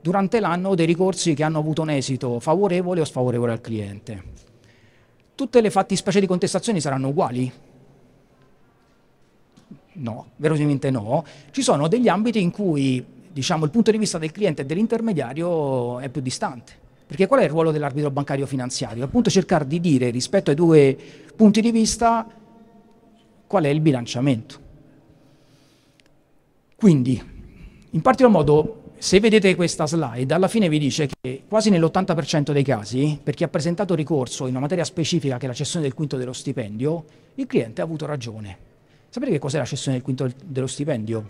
durante l'anno dei ricorsi che hanno avuto un esito favorevole o sfavorevole al cliente. Tutte le fattispecie di contestazioni saranno uguali? No, verosimilmente no. Ci sono degli ambiti in cui diciamo, il punto di vista del cliente e dell'intermediario è più distante perché qual è il ruolo dell'arbitro bancario finanziario? Appunto cercare di dire rispetto ai due punti di vista qual è il bilanciamento. Quindi, in particolar modo, se vedete questa slide, alla fine vi dice che quasi nell'80% dei casi, per chi ha presentato ricorso in una materia specifica che è la cessione del quinto dello stipendio, il cliente ha avuto ragione. Sapete che cos'è la cessione del quinto dello stipendio?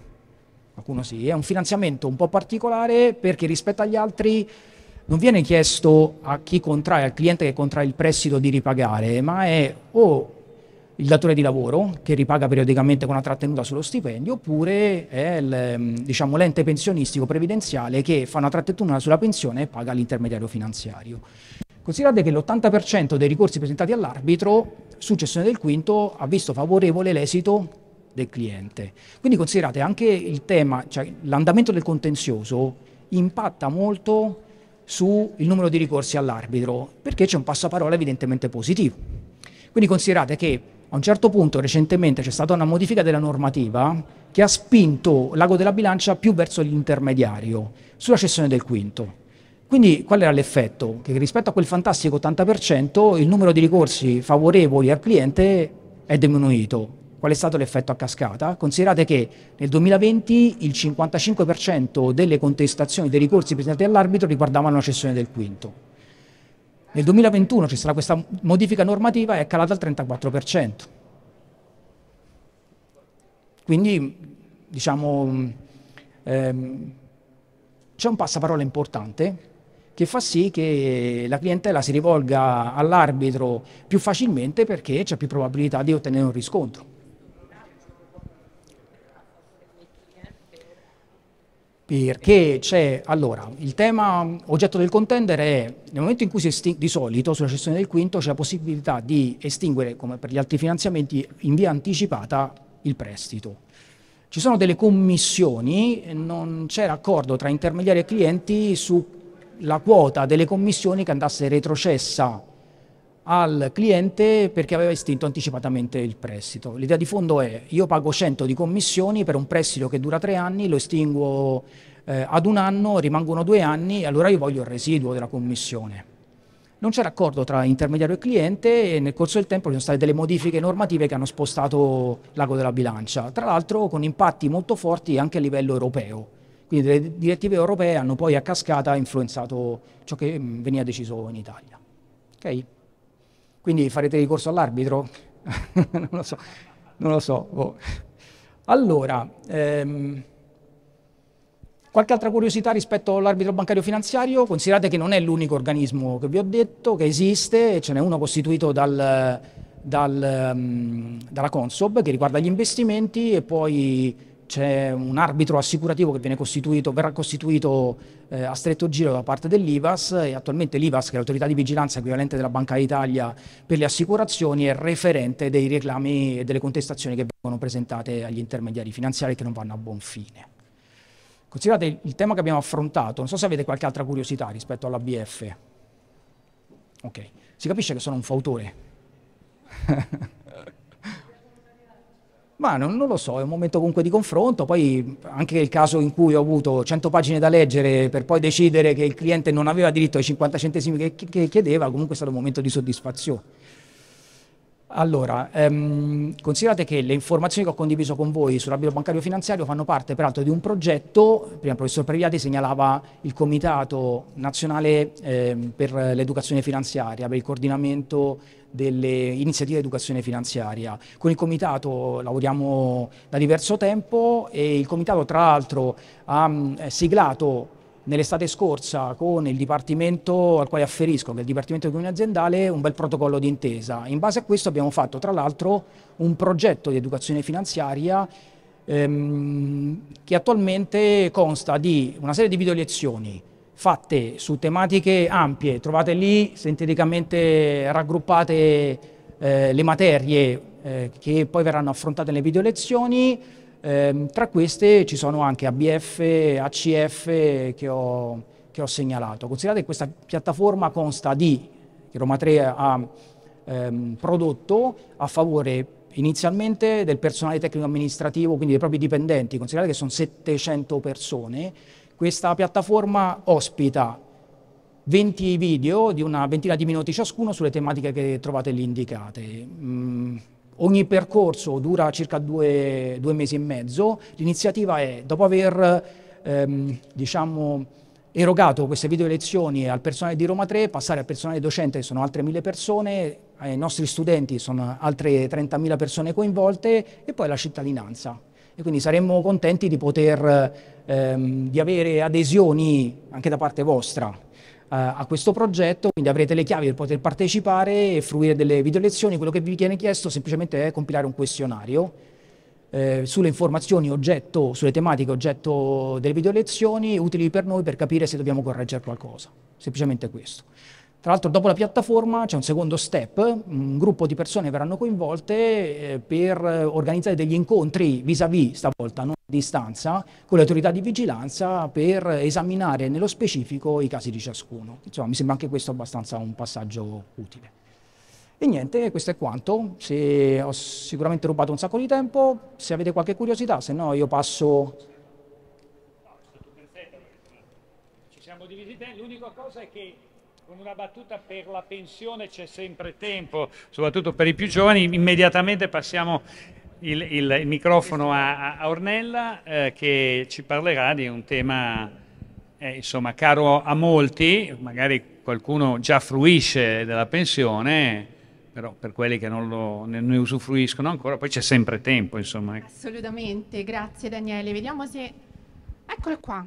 Qualcuno sì, è un finanziamento un po' particolare perché rispetto agli altri non viene chiesto a chi contrae, al cliente che contrae il prestito di ripagare, ma è o il datore di lavoro che ripaga periodicamente con una trattenuta sullo stipendio, oppure è il, ehm, diciamo, l'ente pensionistico previdenziale che fa una trattenuta sulla pensione e paga l'intermediario finanziario. Considerate che l'80% dei ricorsi presentati all'arbitro su cessione del quinto ha visto favorevole l'esito del cliente. Quindi considerate anche il tema, cioè l'andamento del contenzioso impatta molto sul numero di ricorsi all'arbitro, perché c'è un passaparola evidentemente positivo. Quindi considerate che a un certo punto recentemente c'è stata una modifica della normativa che ha spinto l'ago della bilancia più verso l'intermediario, sulla cessione del quinto. Quindi qual era l'effetto? Che rispetto a quel fantastico 80% il numero di ricorsi favorevoli al cliente è diminuito, qual è stato l'effetto a cascata? Considerate che nel 2020 il 55% delle contestazioni dei ricorsi presentati all'arbitro riguardavano la cessione del quinto. Nel 2021 ci sarà questa modifica normativa e è calata al 34%. Quindi, diciamo, ehm, c'è un passaparola importante che fa sì che la clientela si rivolga all'arbitro più facilmente perché c'è più probabilità di ottenere un riscontro. perché c'è, allora, il tema oggetto del contendere è, nel momento in cui si estingue, di solito sulla cessione del quinto c'è la possibilità di estinguere, come per gli altri finanziamenti, in via anticipata il prestito. Ci sono delle commissioni, non c'era accordo tra intermediari e clienti sulla quota delle commissioni che andasse retrocessa al cliente perché aveva estinto anticipatamente il prestito. L'idea di fondo è io pago 100 di commissioni per un prestito che dura tre anni, lo estinguo eh, ad un anno, rimangono due anni, e allora io voglio il residuo della commissione. Non c'era accordo tra intermediario e cliente e nel corso del tempo ci sono state delle modifiche normative che hanno spostato l'ago della bilancia, tra l'altro con impatti molto forti anche a livello europeo. Quindi le direttive europee hanno poi a cascata influenzato ciò che mm, veniva deciso in Italia. Okay? Quindi farete ricorso all'arbitro? <laughs> non lo so, non lo so. Oh. Allora, ehm, qualche altra curiosità rispetto all'arbitro bancario finanziario? Considerate che non è l'unico organismo che vi ho detto, che esiste, ce n'è uno costituito dal, dal, um, dalla Consob che riguarda gli investimenti e poi c'è un arbitro assicurativo che costituito, verrà costituito eh, a stretto giro da parte dell'IVAS e attualmente l'IVAS, che è l'autorità di vigilanza equivalente della Banca d'Italia per le assicurazioni, è referente dei reclami e delle contestazioni che vengono presentate agli intermediari finanziari che non vanno a buon fine. Considerate il tema che abbiamo affrontato, non so se avete qualche altra curiosità rispetto all'ABF. Ok, si capisce che sono un fautore. <laughs> Ma non, non, lo so, è un momento comunque di confronto, poi anche il caso in cui ho avuto 100 pagine da leggere per poi decidere che il cliente non aveva diritto ai 50 centesimi che, che chiedeva, comunque è stato un momento di soddisfazione. Allora, ehm, considerate che le informazioni che ho condiviso con voi sull'abito bancario finanziario fanno parte peraltro di un progetto, prima il professor Previati segnalava il Comitato Nazionale ehm, per l'Educazione Finanziaria, per il coordinamento delle iniziative di educazione finanziaria. Con il Comitato lavoriamo da diverso tempo e il Comitato tra l'altro ha mm, siglato nell'estate scorsa con il Dipartimento al quale afferisco, che è il Dipartimento di Economia Aziendale, un bel protocollo d'intesa. In base a questo abbiamo fatto tra l'altro un progetto di educazione finanziaria ehm, che attualmente consta di una serie di video lezioni, fatte su tematiche ampie, trovate lì sinteticamente raggruppate eh, le materie eh, che poi verranno affrontate nelle video lezioni, eh, tra queste ci sono anche ABF, ACF che ho, che ho, segnalato. Considerate che questa piattaforma consta di, che Roma 3 ha ehm, prodotto a favore inizialmente del personale tecnico amministrativo, quindi dei propri dipendenti, considerate che sono 700 persone, questa piattaforma ospita 20 video di una ventina di minuti ciascuno sulle tematiche che trovate lì indicate. Mm, ogni percorso dura circa due, due mesi e mezzo. L'iniziativa è, dopo aver ehm, diciamo, erogato queste video lezioni al personale di Roma 3, passare al personale docente, che sono altre mille persone, ai nostri studenti sono altre 30.000 persone coinvolte e poi la cittadinanza e quindi saremmo contenti di poter ehm, di avere adesioni anche da parte vostra eh, a questo progetto, quindi avrete le chiavi per poter partecipare e fruire delle video lezioni. Quello che vi viene chiesto semplicemente è compilare un questionario eh, sulle informazioni oggetto, sulle tematiche oggetto delle video lezioni utili per noi per capire se dobbiamo correggere qualcosa. Semplicemente questo. Tra l'altro dopo la piattaforma c'è un secondo step, un gruppo di persone verranno coinvolte eh, per eh, organizzare degli incontri vis-à-vis, stavolta non a distanza, con le autorità di vigilanza per esaminare nello specifico i casi di ciascuno. Insomma, mi sembra anche questo abbastanza un passaggio utile. E niente, questo è quanto. Se ho sicuramente rubato un sacco di tempo, se avete qualche curiosità, se no io passo No, è perfetto ci siamo divisi l'unica cosa è che con una battuta per la pensione c'è sempre tempo, soprattutto per i più giovani. Immediatamente passiamo il, il, il microfono a, a Ornella eh, che ci parlerà di un tema eh, insomma, caro a molti, magari qualcuno già fruisce della pensione, però per quelli che non lo, ne, usufruiscono ancora, poi c'è sempre tempo. Insomma. Ecco. Assolutamente, grazie Daniele. Vediamo se... Eccolo qua,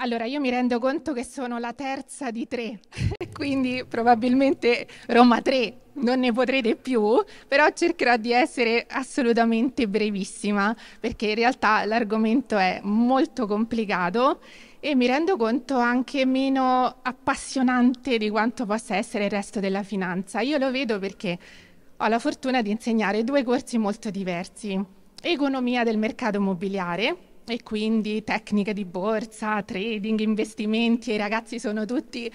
allora, io mi rendo conto che sono la terza di tre, <laughs> quindi probabilmente Roma 3 non ne potrete più, però cercherò di essere assolutamente brevissima, perché in realtà l'argomento è molto complicato e mi rendo conto anche meno appassionante di quanto possa essere il resto della finanza. Io lo vedo perché ho la fortuna di insegnare due corsi molto diversi, economia del mercato immobiliare e quindi tecniche di borsa, trading, investimenti, i ragazzi sono tutti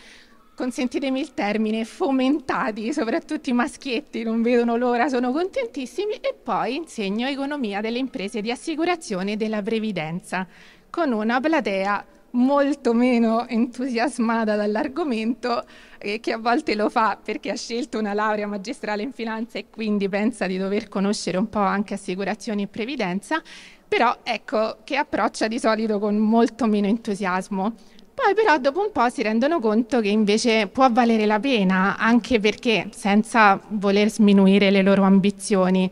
consentitemi il termine, fomentati, soprattutto i maschietti non vedono l'ora, sono contentissimi e poi insegno economia delle imprese di assicurazione e della previdenza con una platea molto meno entusiasmata dall'argomento e eh, che a volte lo fa perché ha scelto una laurea magistrale in finanza e quindi pensa di dover conoscere un po' anche assicurazioni e previdenza, però ecco che approccia di solito con molto meno entusiasmo. Poi però dopo un po' si rendono conto che invece può valere la pena, anche perché senza voler sminuire le loro ambizioni,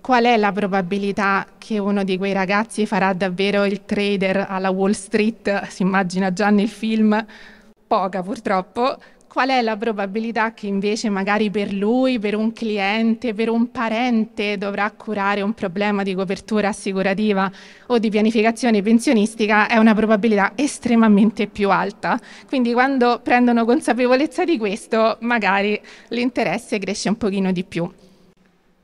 qual è la probabilità che uno di quei ragazzi farà davvero il trader alla Wall Street? Si immagina già nel film, poca purtroppo qual è la probabilità che invece magari per lui, per un cliente, per un parente dovrà curare un problema di copertura assicurativa o di pianificazione pensionistica è una probabilità estremamente più alta. Quindi quando prendono consapevolezza di questo, magari l'interesse cresce un pochino di più.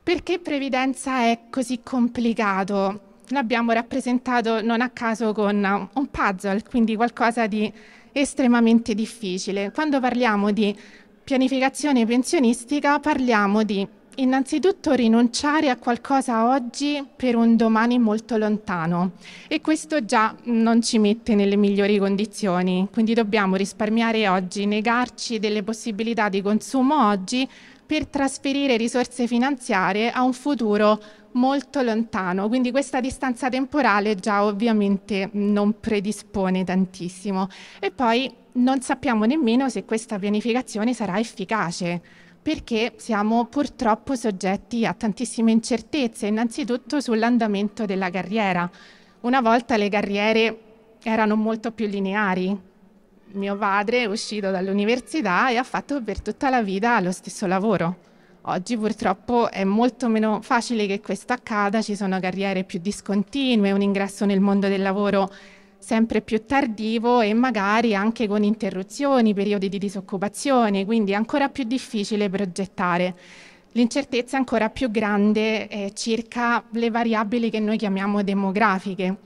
Perché previdenza è così complicato? L'abbiamo rappresentato non a caso con un puzzle, quindi qualcosa di estremamente difficile. Quando parliamo di pianificazione pensionistica parliamo di innanzitutto rinunciare a qualcosa oggi per un domani molto lontano e questo già non ci mette nelle migliori condizioni, quindi dobbiamo risparmiare oggi, negarci delle possibilità di consumo oggi per trasferire risorse finanziarie a un futuro molto lontano, quindi questa distanza temporale già ovviamente non predispone tantissimo. E poi non sappiamo nemmeno se questa pianificazione sarà efficace, perché siamo purtroppo soggetti a tantissime incertezze, innanzitutto sull'andamento della carriera. Una volta le carriere erano molto più lineari. Mio padre è uscito dall'università e ha fatto per tutta la vita lo stesso lavoro Oggi purtroppo è molto meno facile che questo accada, ci sono carriere più discontinue, un ingresso nel mondo del lavoro sempre più tardivo e magari anche con interruzioni, periodi di disoccupazione, quindi è ancora più difficile progettare. L'incertezza è ancora più grande eh, circa le variabili che noi chiamiamo demografiche.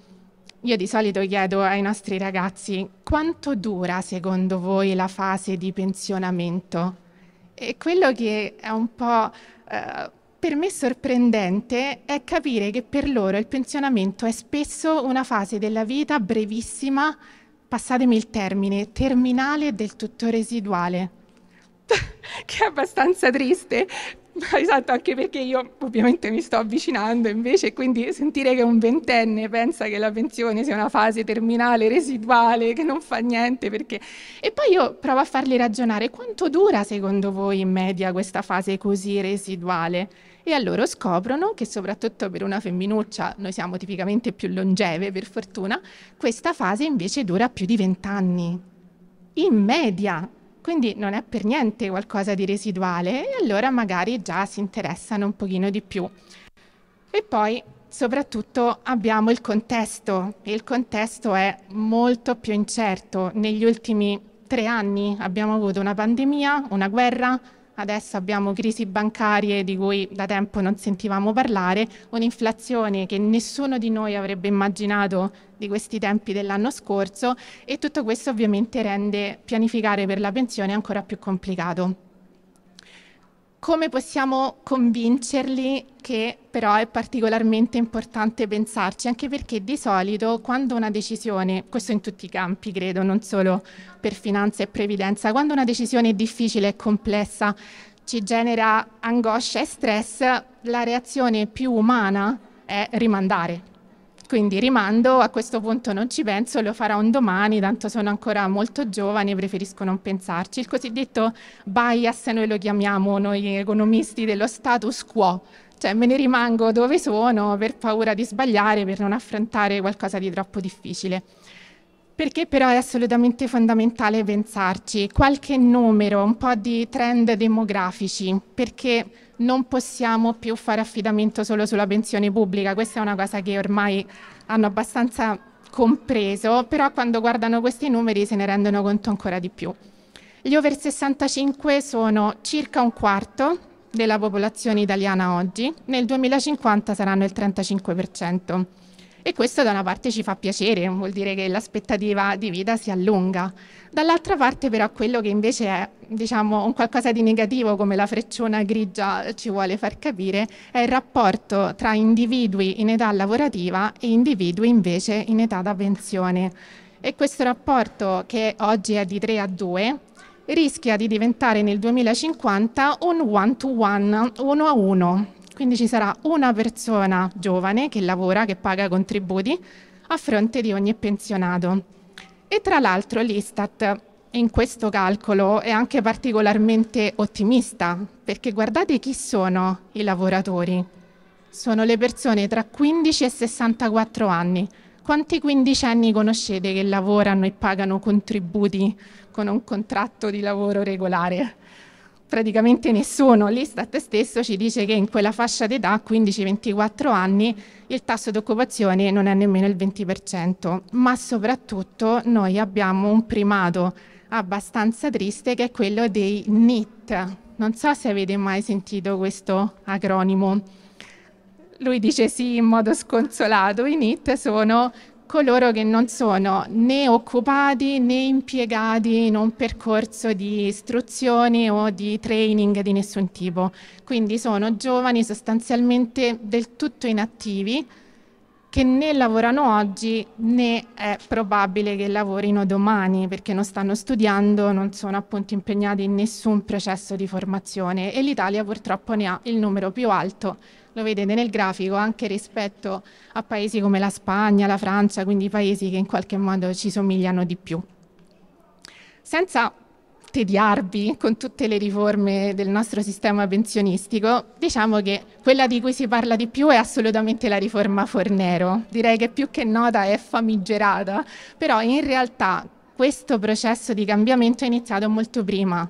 Io di solito chiedo ai nostri ragazzi quanto dura secondo voi la fase di pensionamento? E quello che è un po' eh, per me sorprendente è capire che per loro il pensionamento è spesso una fase della vita brevissima, passatemi il termine, terminale del tutto residuale. <laughs> che è abbastanza triste <laughs> Esatto, anche perché io ovviamente mi sto avvicinando invece, quindi sentire che un ventenne pensa che la pensione sia una fase terminale, residuale, che non fa niente perché... E poi io provo a farli ragionare, quanto dura secondo voi in media questa fase così residuale? E allora scoprono che soprattutto per una femminuccia, noi siamo tipicamente più longeve per fortuna, questa fase invece dura più di vent'anni. In media, quindi non è per niente qualcosa di residuale e allora magari già si interessano un pochino di più. E poi soprattutto abbiamo il contesto e il contesto è molto più incerto. Negli ultimi tre anni abbiamo avuto una pandemia, una guerra, Adesso abbiamo crisi bancarie di cui da tempo non sentivamo parlare, un'inflazione che nessuno di noi avrebbe immaginato di questi tempi dell'anno scorso e tutto questo ovviamente rende pianificare per la pensione ancora più complicato come possiamo convincerli che però è particolarmente importante pensarci, anche perché di solito quando una decisione, questo in tutti i campi credo, non solo per finanza e previdenza, quando una decisione è difficile e complessa ci genera angoscia e stress, la reazione più umana è rimandare quindi rimando, a questo punto non ci penso, lo farò un domani, tanto sono ancora molto giovane, e preferisco non pensarci. Il cosiddetto bias noi lo chiamiamo noi economisti dello status quo, cioè me ne rimango dove sono per paura di sbagliare, per non affrontare qualcosa di troppo difficile. Perché però è assolutamente fondamentale pensarci. Qualche numero, un po' di trend demografici, perché non possiamo più fare affidamento solo sulla pensione pubblica. Questa è una cosa che ormai hanno abbastanza compreso, però quando guardano questi numeri se ne rendono conto ancora di più. Gli over 65 sono circa un quarto della popolazione italiana oggi, nel 2050 saranno il 35%. E questo da una parte ci fa piacere, vuol dire che l'aspettativa di vita si allunga. Dall'altra parte però quello che invece è diciamo, un qualcosa di negativo come la frecciona grigia ci vuole far capire è il rapporto tra individui in età lavorativa e individui invece in età da pensione. E questo rapporto che oggi è di 3 a 2 rischia di diventare nel 2050 un one to one, uno a uno, quindi ci sarà una persona giovane che lavora, che paga contributi a fronte di ogni pensionato. E tra l'altro l'Istat in questo calcolo è anche particolarmente ottimista, perché guardate chi sono i lavoratori. Sono le persone tra 15 e 64 anni. Quanti quindicenni conoscete che lavorano e pagano contributi con un contratto di lavoro regolare? praticamente nessuno. L'Istat stesso ci dice che in quella fascia d'età, 15-24 anni, il tasso di occupazione non è nemmeno il 20%, ma soprattutto noi abbiamo un primato abbastanza triste che è quello dei NIT. Non so se avete mai sentito questo acronimo. Lui dice sì in modo sconsolato, i NIT sono coloro che non sono né occupati né impiegati in un percorso di istruzione o di training di nessun tipo. Quindi sono giovani sostanzialmente del tutto inattivi che né lavorano oggi né è probabile che lavorino domani perché non stanno studiando, non sono appunto impegnati in nessun processo di formazione e l'Italia purtroppo ne ha il numero più alto lo vedete nel grafico, anche rispetto a paesi come la Spagna, la Francia, quindi paesi che in qualche modo ci somigliano di più. Senza tediarvi con tutte le riforme del nostro sistema pensionistico, diciamo che quella di cui si parla di più è assolutamente la riforma Fornero. Direi che più che nota è famigerata, però in realtà questo processo di cambiamento è iniziato molto prima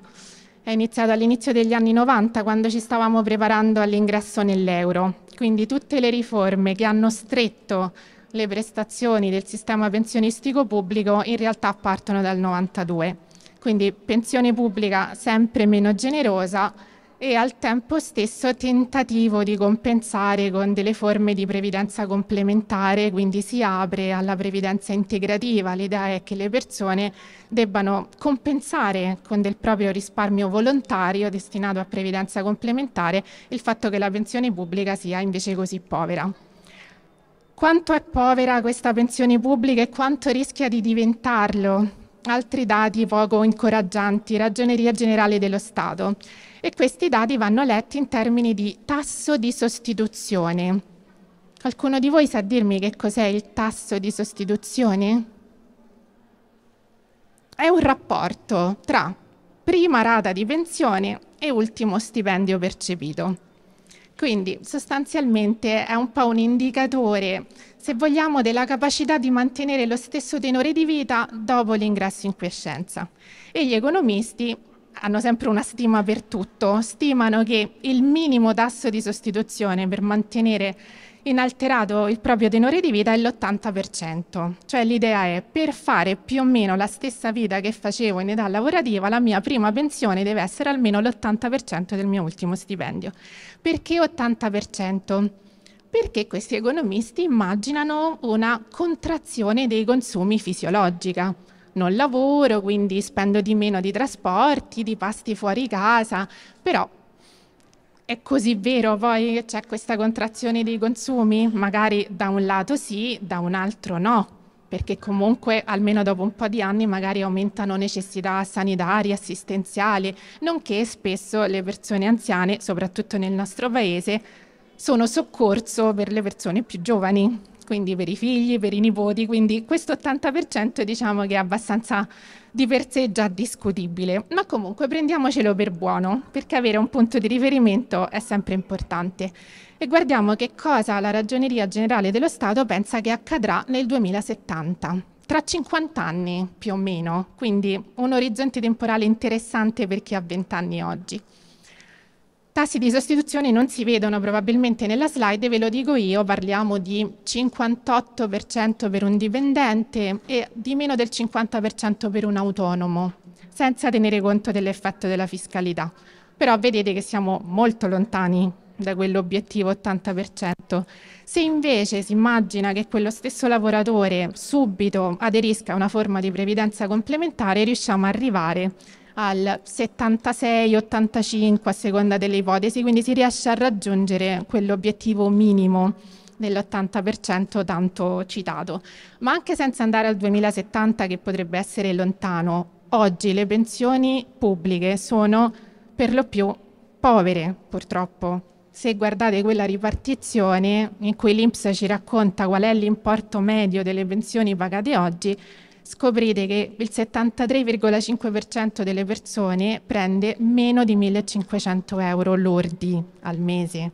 è iniziato all'inizio degli anni 90 quando ci stavamo preparando all'ingresso nell'euro. Quindi tutte le riforme che hanno stretto le prestazioni del sistema pensionistico pubblico in realtà partono dal 92. Quindi pensione pubblica sempre meno generosa e al tempo stesso tentativo di compensare con delle forme di previdenza complementare, quindi si apre alla previdenza integrativa. L'idea è che le persone debbano compensare con del proprio risparmio volontario destinato a previdenza complementare il fatto che la pensione pubblica sia invece così povera. Quanto è povera questa pensione pubblica e quanto rischia di diventarlo? Altri dati poco incoraggianti, Ragioneria Generale dello Stato e questi dati vanno letti in termini di tasso di sostituzione. Qualcuno di voi sa dirmi che cos'è il tasso di sostituzione? È un rapporto tra prima rata di pensione e ultimo stipendio percepito. Quindi sostanzialmente è un po' un indicatore, se vogliamo, della capacità di mantenere lo stesso tenore di vita dopo l'ingresso in quiescenza. E gli economisti hanno sempre una stima per tutto, stimano che il minimo tasso di sostituzione per mantenere inalterato il proprio tenore di vita è l'80%, cioè l'idea è per fare più o meno la stessa vita che facevo in età lavorativa, la mia prima pensione deve essere almeno l'80% del mio ultimo stipendio. Perché 80%? Perché questi economisti immaginano una contrazione dei consumi fisiologica non lavoro, quindi spendo di meno di trasporti, di pasti fuori casa, però è così vero poi che c'è questa contrazione dei consumi? Magari da un lato sì, da un altro no, perché comunque almeno dopo un po' di anni magari aumentano necessità sanitarie, assistenziali, nonché spesso le persone anziane, soprattutto nel nostro paese, sono soccorso per le persone più giovani quindi per i figli, per i nipoti, quindi questo 80% diciamo che è abbastanza di per sé già discutibile, ma comunque prendiamocelo per buono, perché avere un punto di riferimento è sempre importante e guardiamo che cosa la Ragioneria Generale dello Stato pensa che accadrà nel 2070 tra 50 anni più o meno, quindi un orizzonte temporale interessante per chi ha 20 anni oggi. Tassi di sostituzione non si vedono probabilmente nella slide, ve lo dico io, parliamo di 58% per un dipendente e di meno del 50% per un autonomo, senza tenere conto dell'effetto della fiscalità. Però vedete che siamo molto lontani da quell'obiettivo 80%. Se invece si immagina che quello stesso lavoratore subito aderisca a una forma di previdenza complementare, riusciamo a arrivare al 76-85 a seconda delle ipotesi, quindi si riesce a raggiungere quell'obiettivo minimo dell'80% tanto citato. Ma anche senza andare al 2070 che potrebbe essere lontano, oggi le pensioni pubbliche sono per lo più povere, purtroppo. Se guardate quella ripartizione in cui l'Inps ci racconta qual è l'importo medio delle pensioni pagate oggi, scoprite che il 73,5% delle persone prende meno di 1500 euro lordi al mese.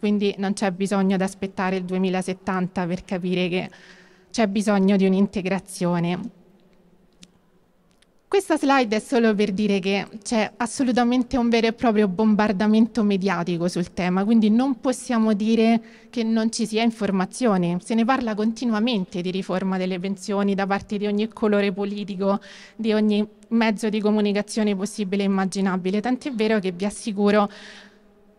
Quindi non c'è bisogno di aspettare il 2070 per capire che c'è bisogno di un'integrazione. Questa slide è solo per dire che c'è assolutamente un vero e proprio bombardamento mediatico sul tema, quindi non possiamo dire che non ci sia informazione. Se ne parla continuamente di riforma delle pensioni da parte di ogni colore politico, di ogni mezzo di comunicazione possibile e immaginabile, tant'è vero che vi assicuro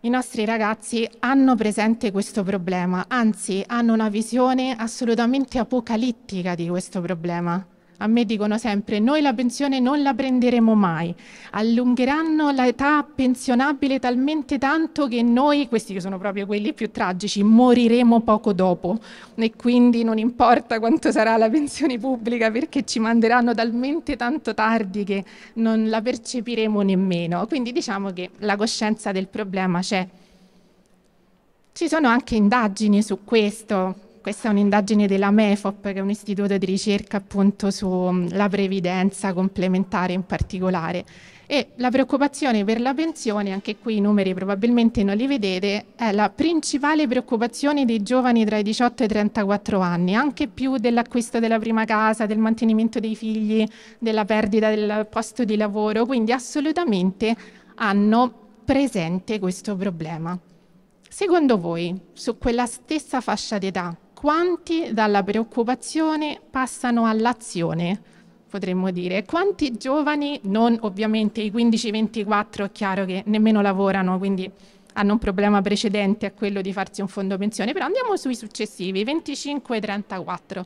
i nostri ragazzi hanno presente questo problema, anzi hanno una visione assolutamente apocalittica di questo problema. A me dicono sempre noi la pensione non la prenderemo mai, allungheranno l'età pensionabile talmente tanto che noi, questi che sono proprio quelli più tragici, moriremo poco dopo e quindi non importa quanto sarà la pensione pubblica perché ci manderanno talmente tanto tardi che non la percepiremo nemmeno. Quindi diciamo che la coscienza del problema c'è. Ci sono anche indagini su questo, questa è un'indagine della MEFOP, che è un istituto di ricerca appunto sulla mm, previdenza complementare in particolare. E la preoccupazione per la pensione, anche qui i numeri probabilmente non li vedete, è la principale preoccupazione dei giovani tra i 18 e i 34 anni, anche più dell'acquisto della prima casa, del mantenimento dei figli, della perdita del posto di lavoro, quindi assolutamente hanno presente questo problema. Secondo voi, su quella stessa fascia d'età, quanti dalla preoccupazione passano all'azione, potremmo dire? Quanti giovani, non ovviamente i 15-24, è chiaro che nemmeno lavorano, quindi hanno un problema precedente a quello di farsi un fondo pensione, però andiamo sui successivi, 25-34.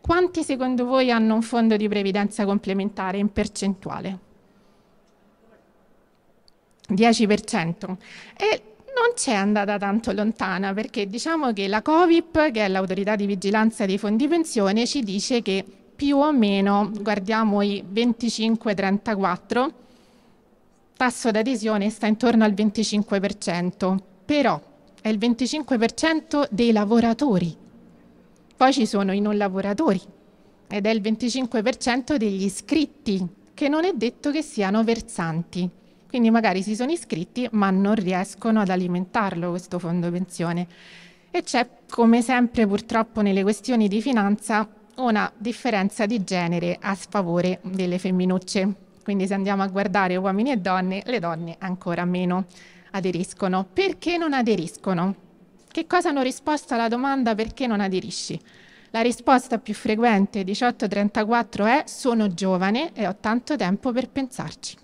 Quanti secondo voi hanno un fondo di previdenza complementare in percentuale? 10%. E non c'è andata tanto lontana perché diciamo che la Covip, che è l'autorità di vigilanza dei fondi pensione, ci dice che più o meno, guardiamo i 25-34, tasso d'adesione sta intorno al 25%, però è il 25% dei lavoratori. Poi ci sono i non lavoratori ed è il 25% degli iscritti, che non è detto che siano versanti. Quindi magari si sono iscritti ma non riescono ad alimentarlo questo fondo pensione. E c'è, come sempre purtroppo nelle questioni di finanza, una differenza di genere a sfavore delle femminucce. Quindi se andiamo a guardare uomini e donne, le donne ancora meno aderiscono. Perché non aderiscono? Che cosa hanno risposto alla domanda perché non aderisci? La risposta più frequente 18-34 è sono giovane e ho tanto tempo per pensarci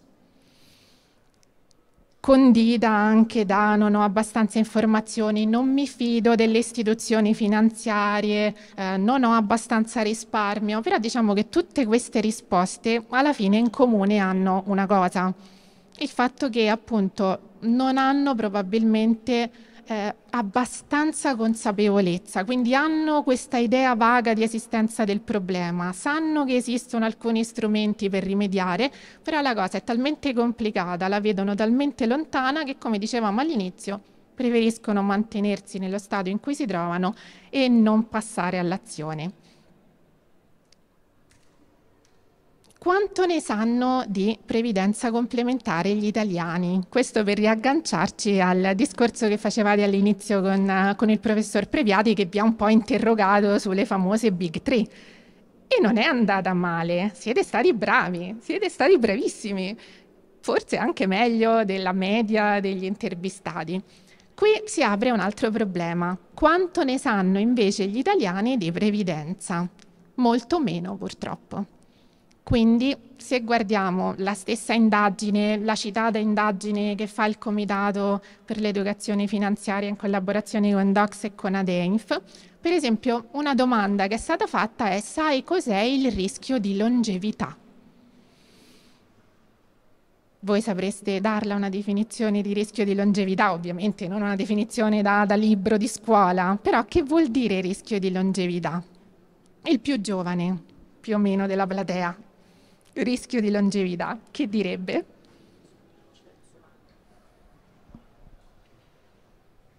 condita anche da non ho abbastanza informazioni, non mi fido delle istituzioni finanziarie, eh, non ho abbastanza risparmio, però diciamo che tutte queste risposte alla fine in comune hanno una cosa, il fatto che appunto non hanno probabilmente eh, abbastanza consapevolezza, quindi hanno questa idea vaga di esistenza del problema, sanno che esistono alcuni strumenti per rimediare, però la cosa è talmente complicata, la vedono talmente lontana che come dicevamo all'inizio preferiscono mantenersi nello stato in cui si trovano e non passare all'azione. Quanto ne sanno di previdenza complementare gli italiani? Questo per riagganciarci al discorso che facevate all'inizio con, con, il professor Previati che vi ha un po' interrogato sulle famose Big Three. E non è andata male, siete stati bravi, siete stati bravissimi, forse anche meglio della media degli intervistati. Qui si apre un altro problema. Quanto ne sanno invece gli italiani di previdenza? Molto meno purtroppo. Quindi se guardiamo la stessa indagine, la citata indagine che fa il Comitato per l'educazione finanziaria in collaborazione con DOCS e con ADEINF, per esempio una domanda che è stata fatta è sai cos'è il rischio di longevità? Voi sapreste darla una definizione di rischio di longevità, ovviamente non una definizione da, da libro di scuola, però che vuol dire rischio di longevità? Il più giovane, più o meno, della platea, rischio di longevità, che direbbe?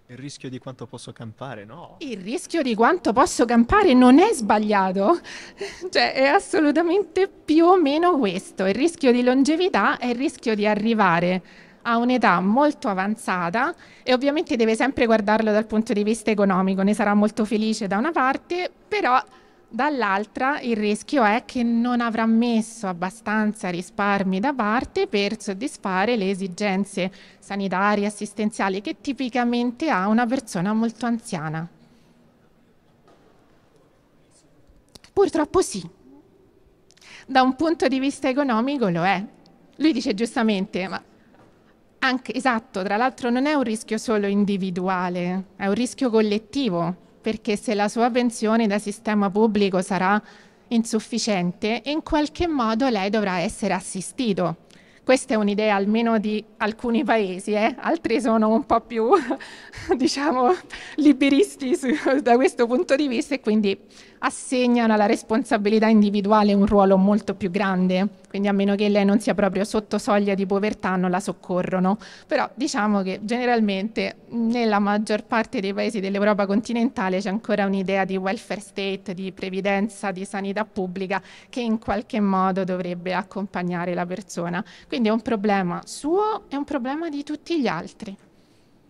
Il rischio di quanto posso campare, no? Il rischio di quanto posso campare non è sbagliato, <laughs> cioè è assolutamente più o meno questo. Il rischio di longevità è il rischio di arrivare a un'età molto avanzata e ovviamente deve sempre guardarlo dal punto di vista economico, ne sarà molto felice da una parte, però Dall'altra il rischio è che non avrà messo abbastanza risparmi da parte per soddisfare le esigenze sanitarie e assistenziali che tipicamente ha una persona molto anziana. Purtroppo sì, da un punto di vista economico lo è. Lui dice giustamente, ma anche, esatto, tra l'altro non è un rischio solo individuale, è un rischio collettivo perché se la sua pensione da sistema pubblico sarà insufficiente, in qualche modo lei dovrà essere assistito. Questa è un'idea almeno di alcuni paesi, eh? altri sono un po' più, <laughs> diciamo, liberisti su, da questo punto di vista e quindi assegnano alla responsabilità individuale un ruolo molto più grande, quindi a meno che lei non sia proprio sotto soglia di povertà non la soccorrono, però diciamo che generalmente nella maggior parte dei paesi dell'Europa continentale c'è ancora un'idea di welfare state, di previdenza, di sanità pubblica che in qualche modo dovrebbe accompagnare la persona, quindi è un problema suo, e un problema di tutti gli altri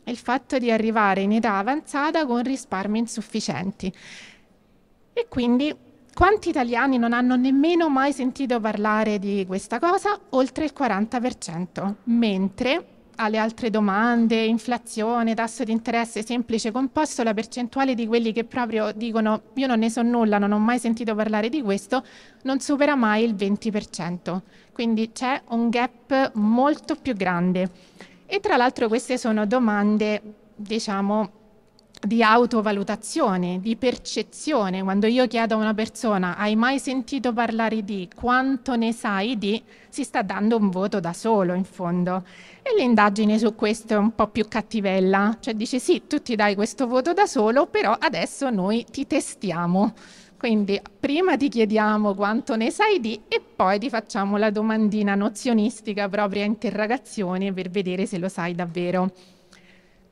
il fatto di arrivare in età avanzata con risparmi insufficienti. E quindi quanti italiani non hanno nemmeno mai sentito parlare di questa cosa? Oltre il 40%, mentre alle altre domande, inflazione, tasso di interesse semplice composto, la percentuale di quelli che proprio dicono io non ne so nulla, non ho mai sentito parlare di questo, non supera mai il 20%. Quindi c'è un gap molto più grande. E tra l'altro queste sono domande, diciamo, di autovalutazione, di percezione. Quando io chiedo a una persona hai mai sentito parlare di quanto ne sai di, si sta dando un voto da solo in fondo. E l'indagine su questo è un po' più cattivella, cioè dice sì, tu ti dai questo voto da solo, però adesso noi ti testiamo. Quindi prima ti chiediamo quanto ne sai di e poi ti facciamo la domandina nozionistica proprio a interrogazione per vedere se lo sai davvero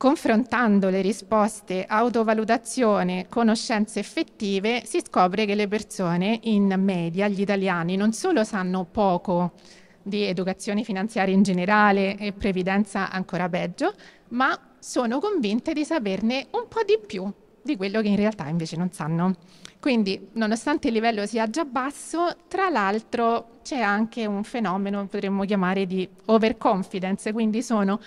confrontando le risposte autovalutazione, conoscenze effettive, si scopre che le persone in media, gli italiani, non solo sanno poco di educazione finanziaria in generale e previdenza ancora peggio, ma sono convinte di saperne un po' di più di quello che in realtà invece non sanno. Quindi, nonostante il livello sia già basso, tra l'altro c'è anche un fenomeno, potremmo chiamare di overconfidence, quindi sono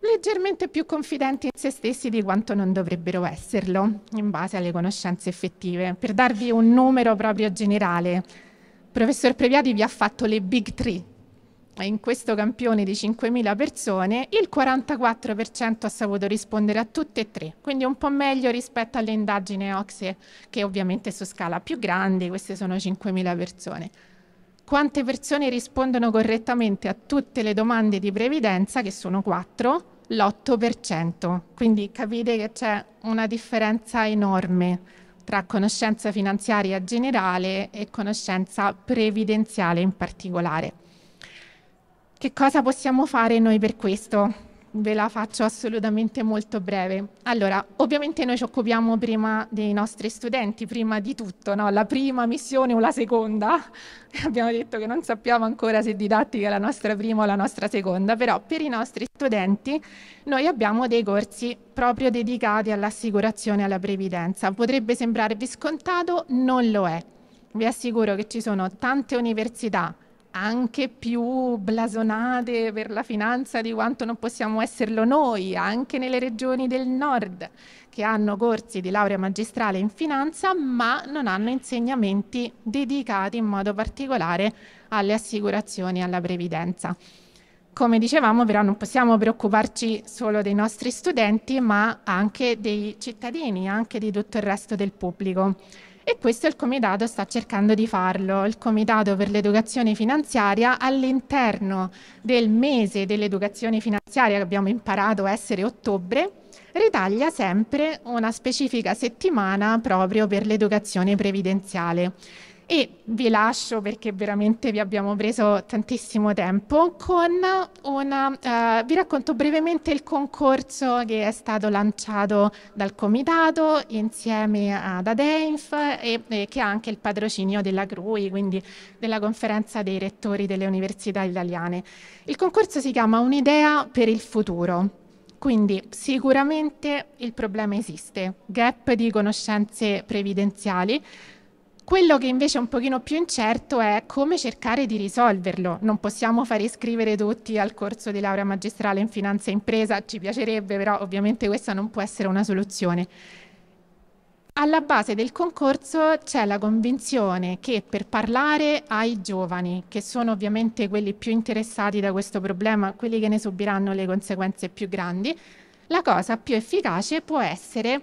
leggermente più confidenti in se stessi di quanto non dovrebbero esserlo, in base alle conoscenze effettive. Per darvi un numero proprio generale, il professor Previati vi ha fatto le Big Three. In questo campione di 5.000 persone, il 44% ha saputo rispondere a tutte e tre, quindi un po' meglio rispetto alle indagini OXE, che ovviamente è su scala più grande, queste sono 5.000 persone quante persone rispondono correttamente a tutte le domande di previdenza, che sono 4, l'8%. Quindi capite che c'è una differenza enorme tra conoscenza finanziaria generale e conoscenza previdenziale in particolare. Che cosa possiamo fare noi per questo? ve la faccio assolutamente molto breve. Allora, ovviamente noi ci occupiamo prima dei nostri studenti, prima di tutto, no? la prima missione o la seconda. <laughs> Abbiamo detto che non sappiamo ancora se didattica è la nostra prima o la nostra seconda, però per i nostri studenti noi abbiamo dei corsi proprio dedicati all'assicurazione e alla previdenza. Potrebbe sembrarvi scontato, non lo è. Vi assicuro che ci sono tante università anche più blasonate per la finanza di quanto non possiamo esserlo noi, anche nelle regioni del nord che hanno corsi di laurea magistrale in finanza ma non hanno insegnamenti dedicati in modo particolare alle assicurazioni e alla previdenza. Come dicevamo però non possiamo preoccuparci solo dei nostri studenti ma anche dei cittadini, anche di tutto il resto del pubblico. E questo il Comitato sta cercando di farlo, il Comitato per l'Educazione Finanziaria all'interno del mese dell'educazione finanziaria che abbiamo imparato a essere ottobre, ritaglia sempre una specifica settimana proprio per l'educazione previdenziale e vi lascio perché veramente vi abbiamo preso tantissimo tempo con una, uh, vi racconto brevemente il concorso che è stato lanciato dal comitato insieme ad ADEINF e, e che ha anche il patrocinio della CRUI, quindi della conferenza dei rettori delle università italiane. Il concorso si chiama Un'idea per il futuro. Quindi sicuramente il problema esiste, gap di conoscenze previdenziali, quello che invece è un pochino più incerto è come cercare di risolverlo. Non possiamo far iscrivere tutti al corso di laurea magistrale in finanza e impresa, ci piacerebbe, però ovviamente questa non può essere una soluzione. Alla base del concorso c'è la convinzione che per parlare ai giovani, che sono ovviamente quelli più interessati da questo problema, quelli che ne subiranno le conseguenze più grandi, la cosa più efficace può essere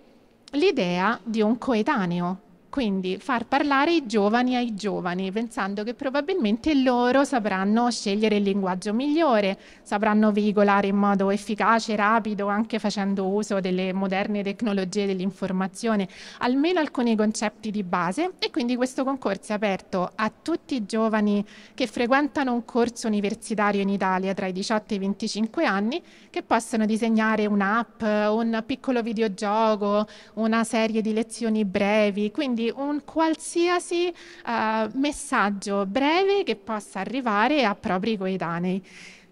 l'idea di un coetaneo, quindi far parlare i giovani ai giovani, pensando che probabilmente loro sapranno scegliere il linguaggio migliore, sapranno veicolare in modo efficace, rapido, anche facendo uso delle moderne tecnologie dell'informazione, almeno alcuni concetti di base. E quindi questo concorso è aperto a tutti i giovani che frequentano un corso universitario in Italia tra i 18 e i 25 anni, che possono disegnare un'app, un piccolo videogioco, una serie di lezioni brevi. Quindi dargli un qualsiasi eh, messaggio breve che possa arrivare a propri coetanei.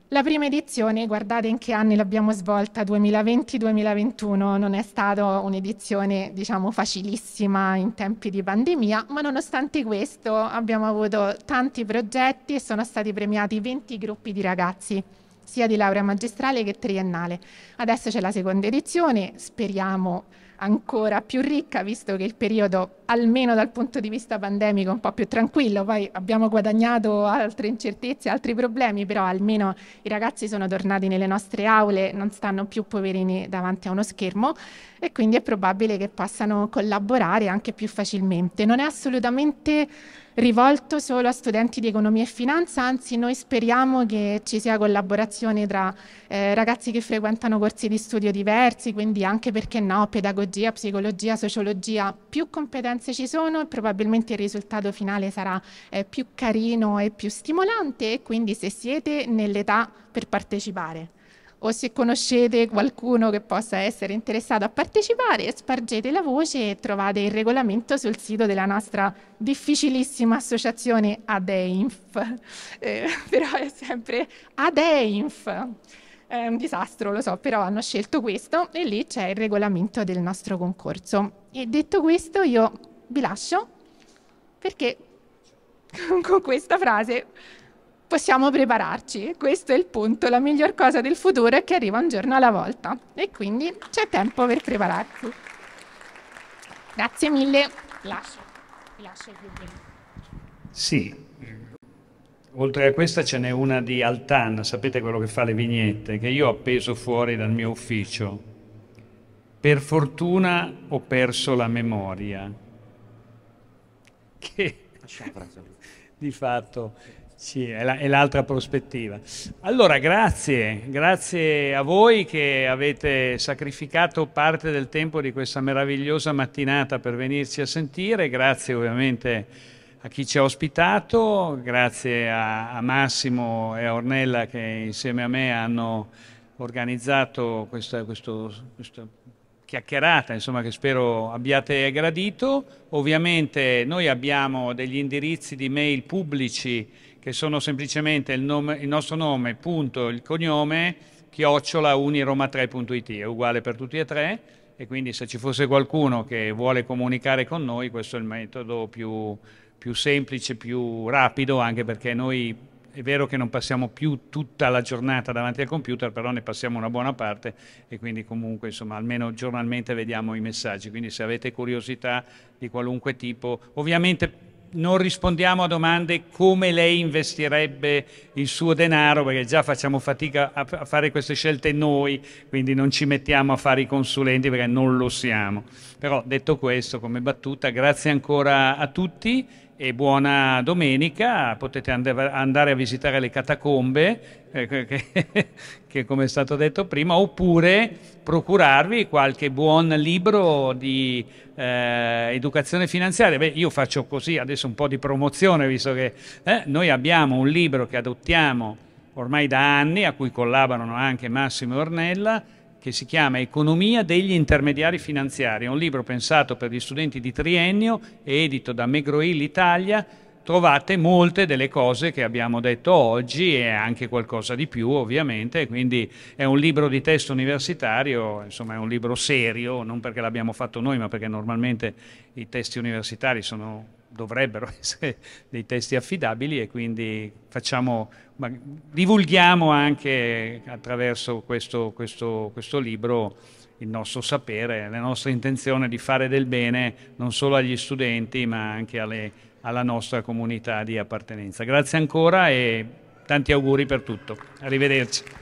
La prima edizione, guardate in che anni l'abbiamo svolta, 2020-2021, non è stata un'edizione diciamo facilissima in tempi di pandemia, ma nonostante questo abbiamo avuto tanti progetti e sono stati premiati 20 gruppi di ragazzi sia di laurea magistrale che triennale. Adesso c'è la seconda edizione, speriamo ancora più ricca, visto che il periodo, almeno dal punto di vista pandemico, è un po' più tranquillo. Poi abbiamo guadagnato altre incertezze, altri problemi, però almeno i ragazzi sono tornati nelle nostre aule, non stanno più poverini davanti a uno schermo e quindi è probabile che possano collaborare anche più facilmente. Non è assolutamente rivolto solo a studenti di economia e finanza, anzi noi speriamo che ci sia collaborazione tra eh, ragazzi che frequentano corsi di studio diversi, quindi anche perché no, pedagogia, psicologia, sociologia, più competenze ci sono, probabilmente il risultato finale sarà eh, più carino e più stimolante quindi se siete nell'età per partecipare o se conoscete qualcuno che possa essere interessato a partecipare, spargete la voce e trovate il regolamento sul sito della nostra difficilissima associazione ADEINF, eh, <laughs> però è sempre ADEINF. È un disastro, lo so, però hanno scelto questo e lì c'è il regolamento del nostro concorso. E detto questo io vi lascio perché <laughs> con questa frase possiamo prepararci. Questo è il punto, la miglior cosa del futuro è che arriva un giorno alla volta e quindi c'è tempo per prepararsi. Grazie mille. Lascio, lascio il pubblico. Sì. Oltre a questa ce n'è una di Altan, sapete quello che fa le vignette, che io ho appeso fuori dal mio ufficio. Per fortuna ho perso la memoria. Che <laughs> di fatto sì, è, la, è l'altra prospettiva. Allora, grazie, grazie a voi che avete sacrificato parte del tempo di questa meravigliosa mattinata per venirci a sentire, grazie ovviamente a chi ci ha ospitato, grazie a, a Massimo e a Ornella che insieme a me hanno organizzato questa, questo, questa chiacchierata, insomma, che spero abbiate gradito. Ovviamente noi abbiamo degli indirizzi di mail pubblici che sono semplicemente il, nome, il nostro nome, punto, il cognome, chiocciola uniroma3.it, è uguale per tutti e tre e quindi se ci fosse qualcuno che vuole comunicare con noi questo è il metodo più, più semplice, più rapido, anche perché noi è vero che non passiamo più tutta la giornata davanti al computer, però ne passiamo una buona parte e quindi comunque insomma almeno giornalmente vediamo i messaggi, quindi se avete curiosità di qualunque tipo, ovviamente non rispondiamo a domande come lei investirebbe il suo denaro, perché già facciamo fatica a, fare queste scelte noi, quindi non ci mettiamo a fare i consulenti perché non lo siamo. Però detto questo, come battuta, grazie ancora a tutti e buona domenica. Potete andare a visitare le catacombe, eh, che, <laughs> che, come è stato detto prima, oppure procurarvi qualche buon libro di eh, educazione finanziaria, beh, io faccio così adesso un po' di promozione, visto che eh, noi abbiamo un libro che adottiamo ormai da anni, a cui collaborano anche Massimo e Ornella, che si chiama Economia degli intermediari finanziari, è un libro pensato per gli studenti di triennio, edito da Megroil Italia, trovate molte delle cose che abbiamo detto oggi e anche qualcosa di più ovviamente, quindi è un libro di testo universitario, insomma è un libro serio, non perché l'abbiamo fatto noi ma perché normalmente i testi universitari sono, dovrebbero <laughs> essere dei testi affidabili e quindi facciamo, divulghiamo anche attraverso questo, questo, questo libro il nostro sapere, la nostra intenzione di fare del bene non solo agli studenti ma anche alle alla nostra comunità di appartenenza. Grazie ancora e tanti auguri per tutto. Arrivederci.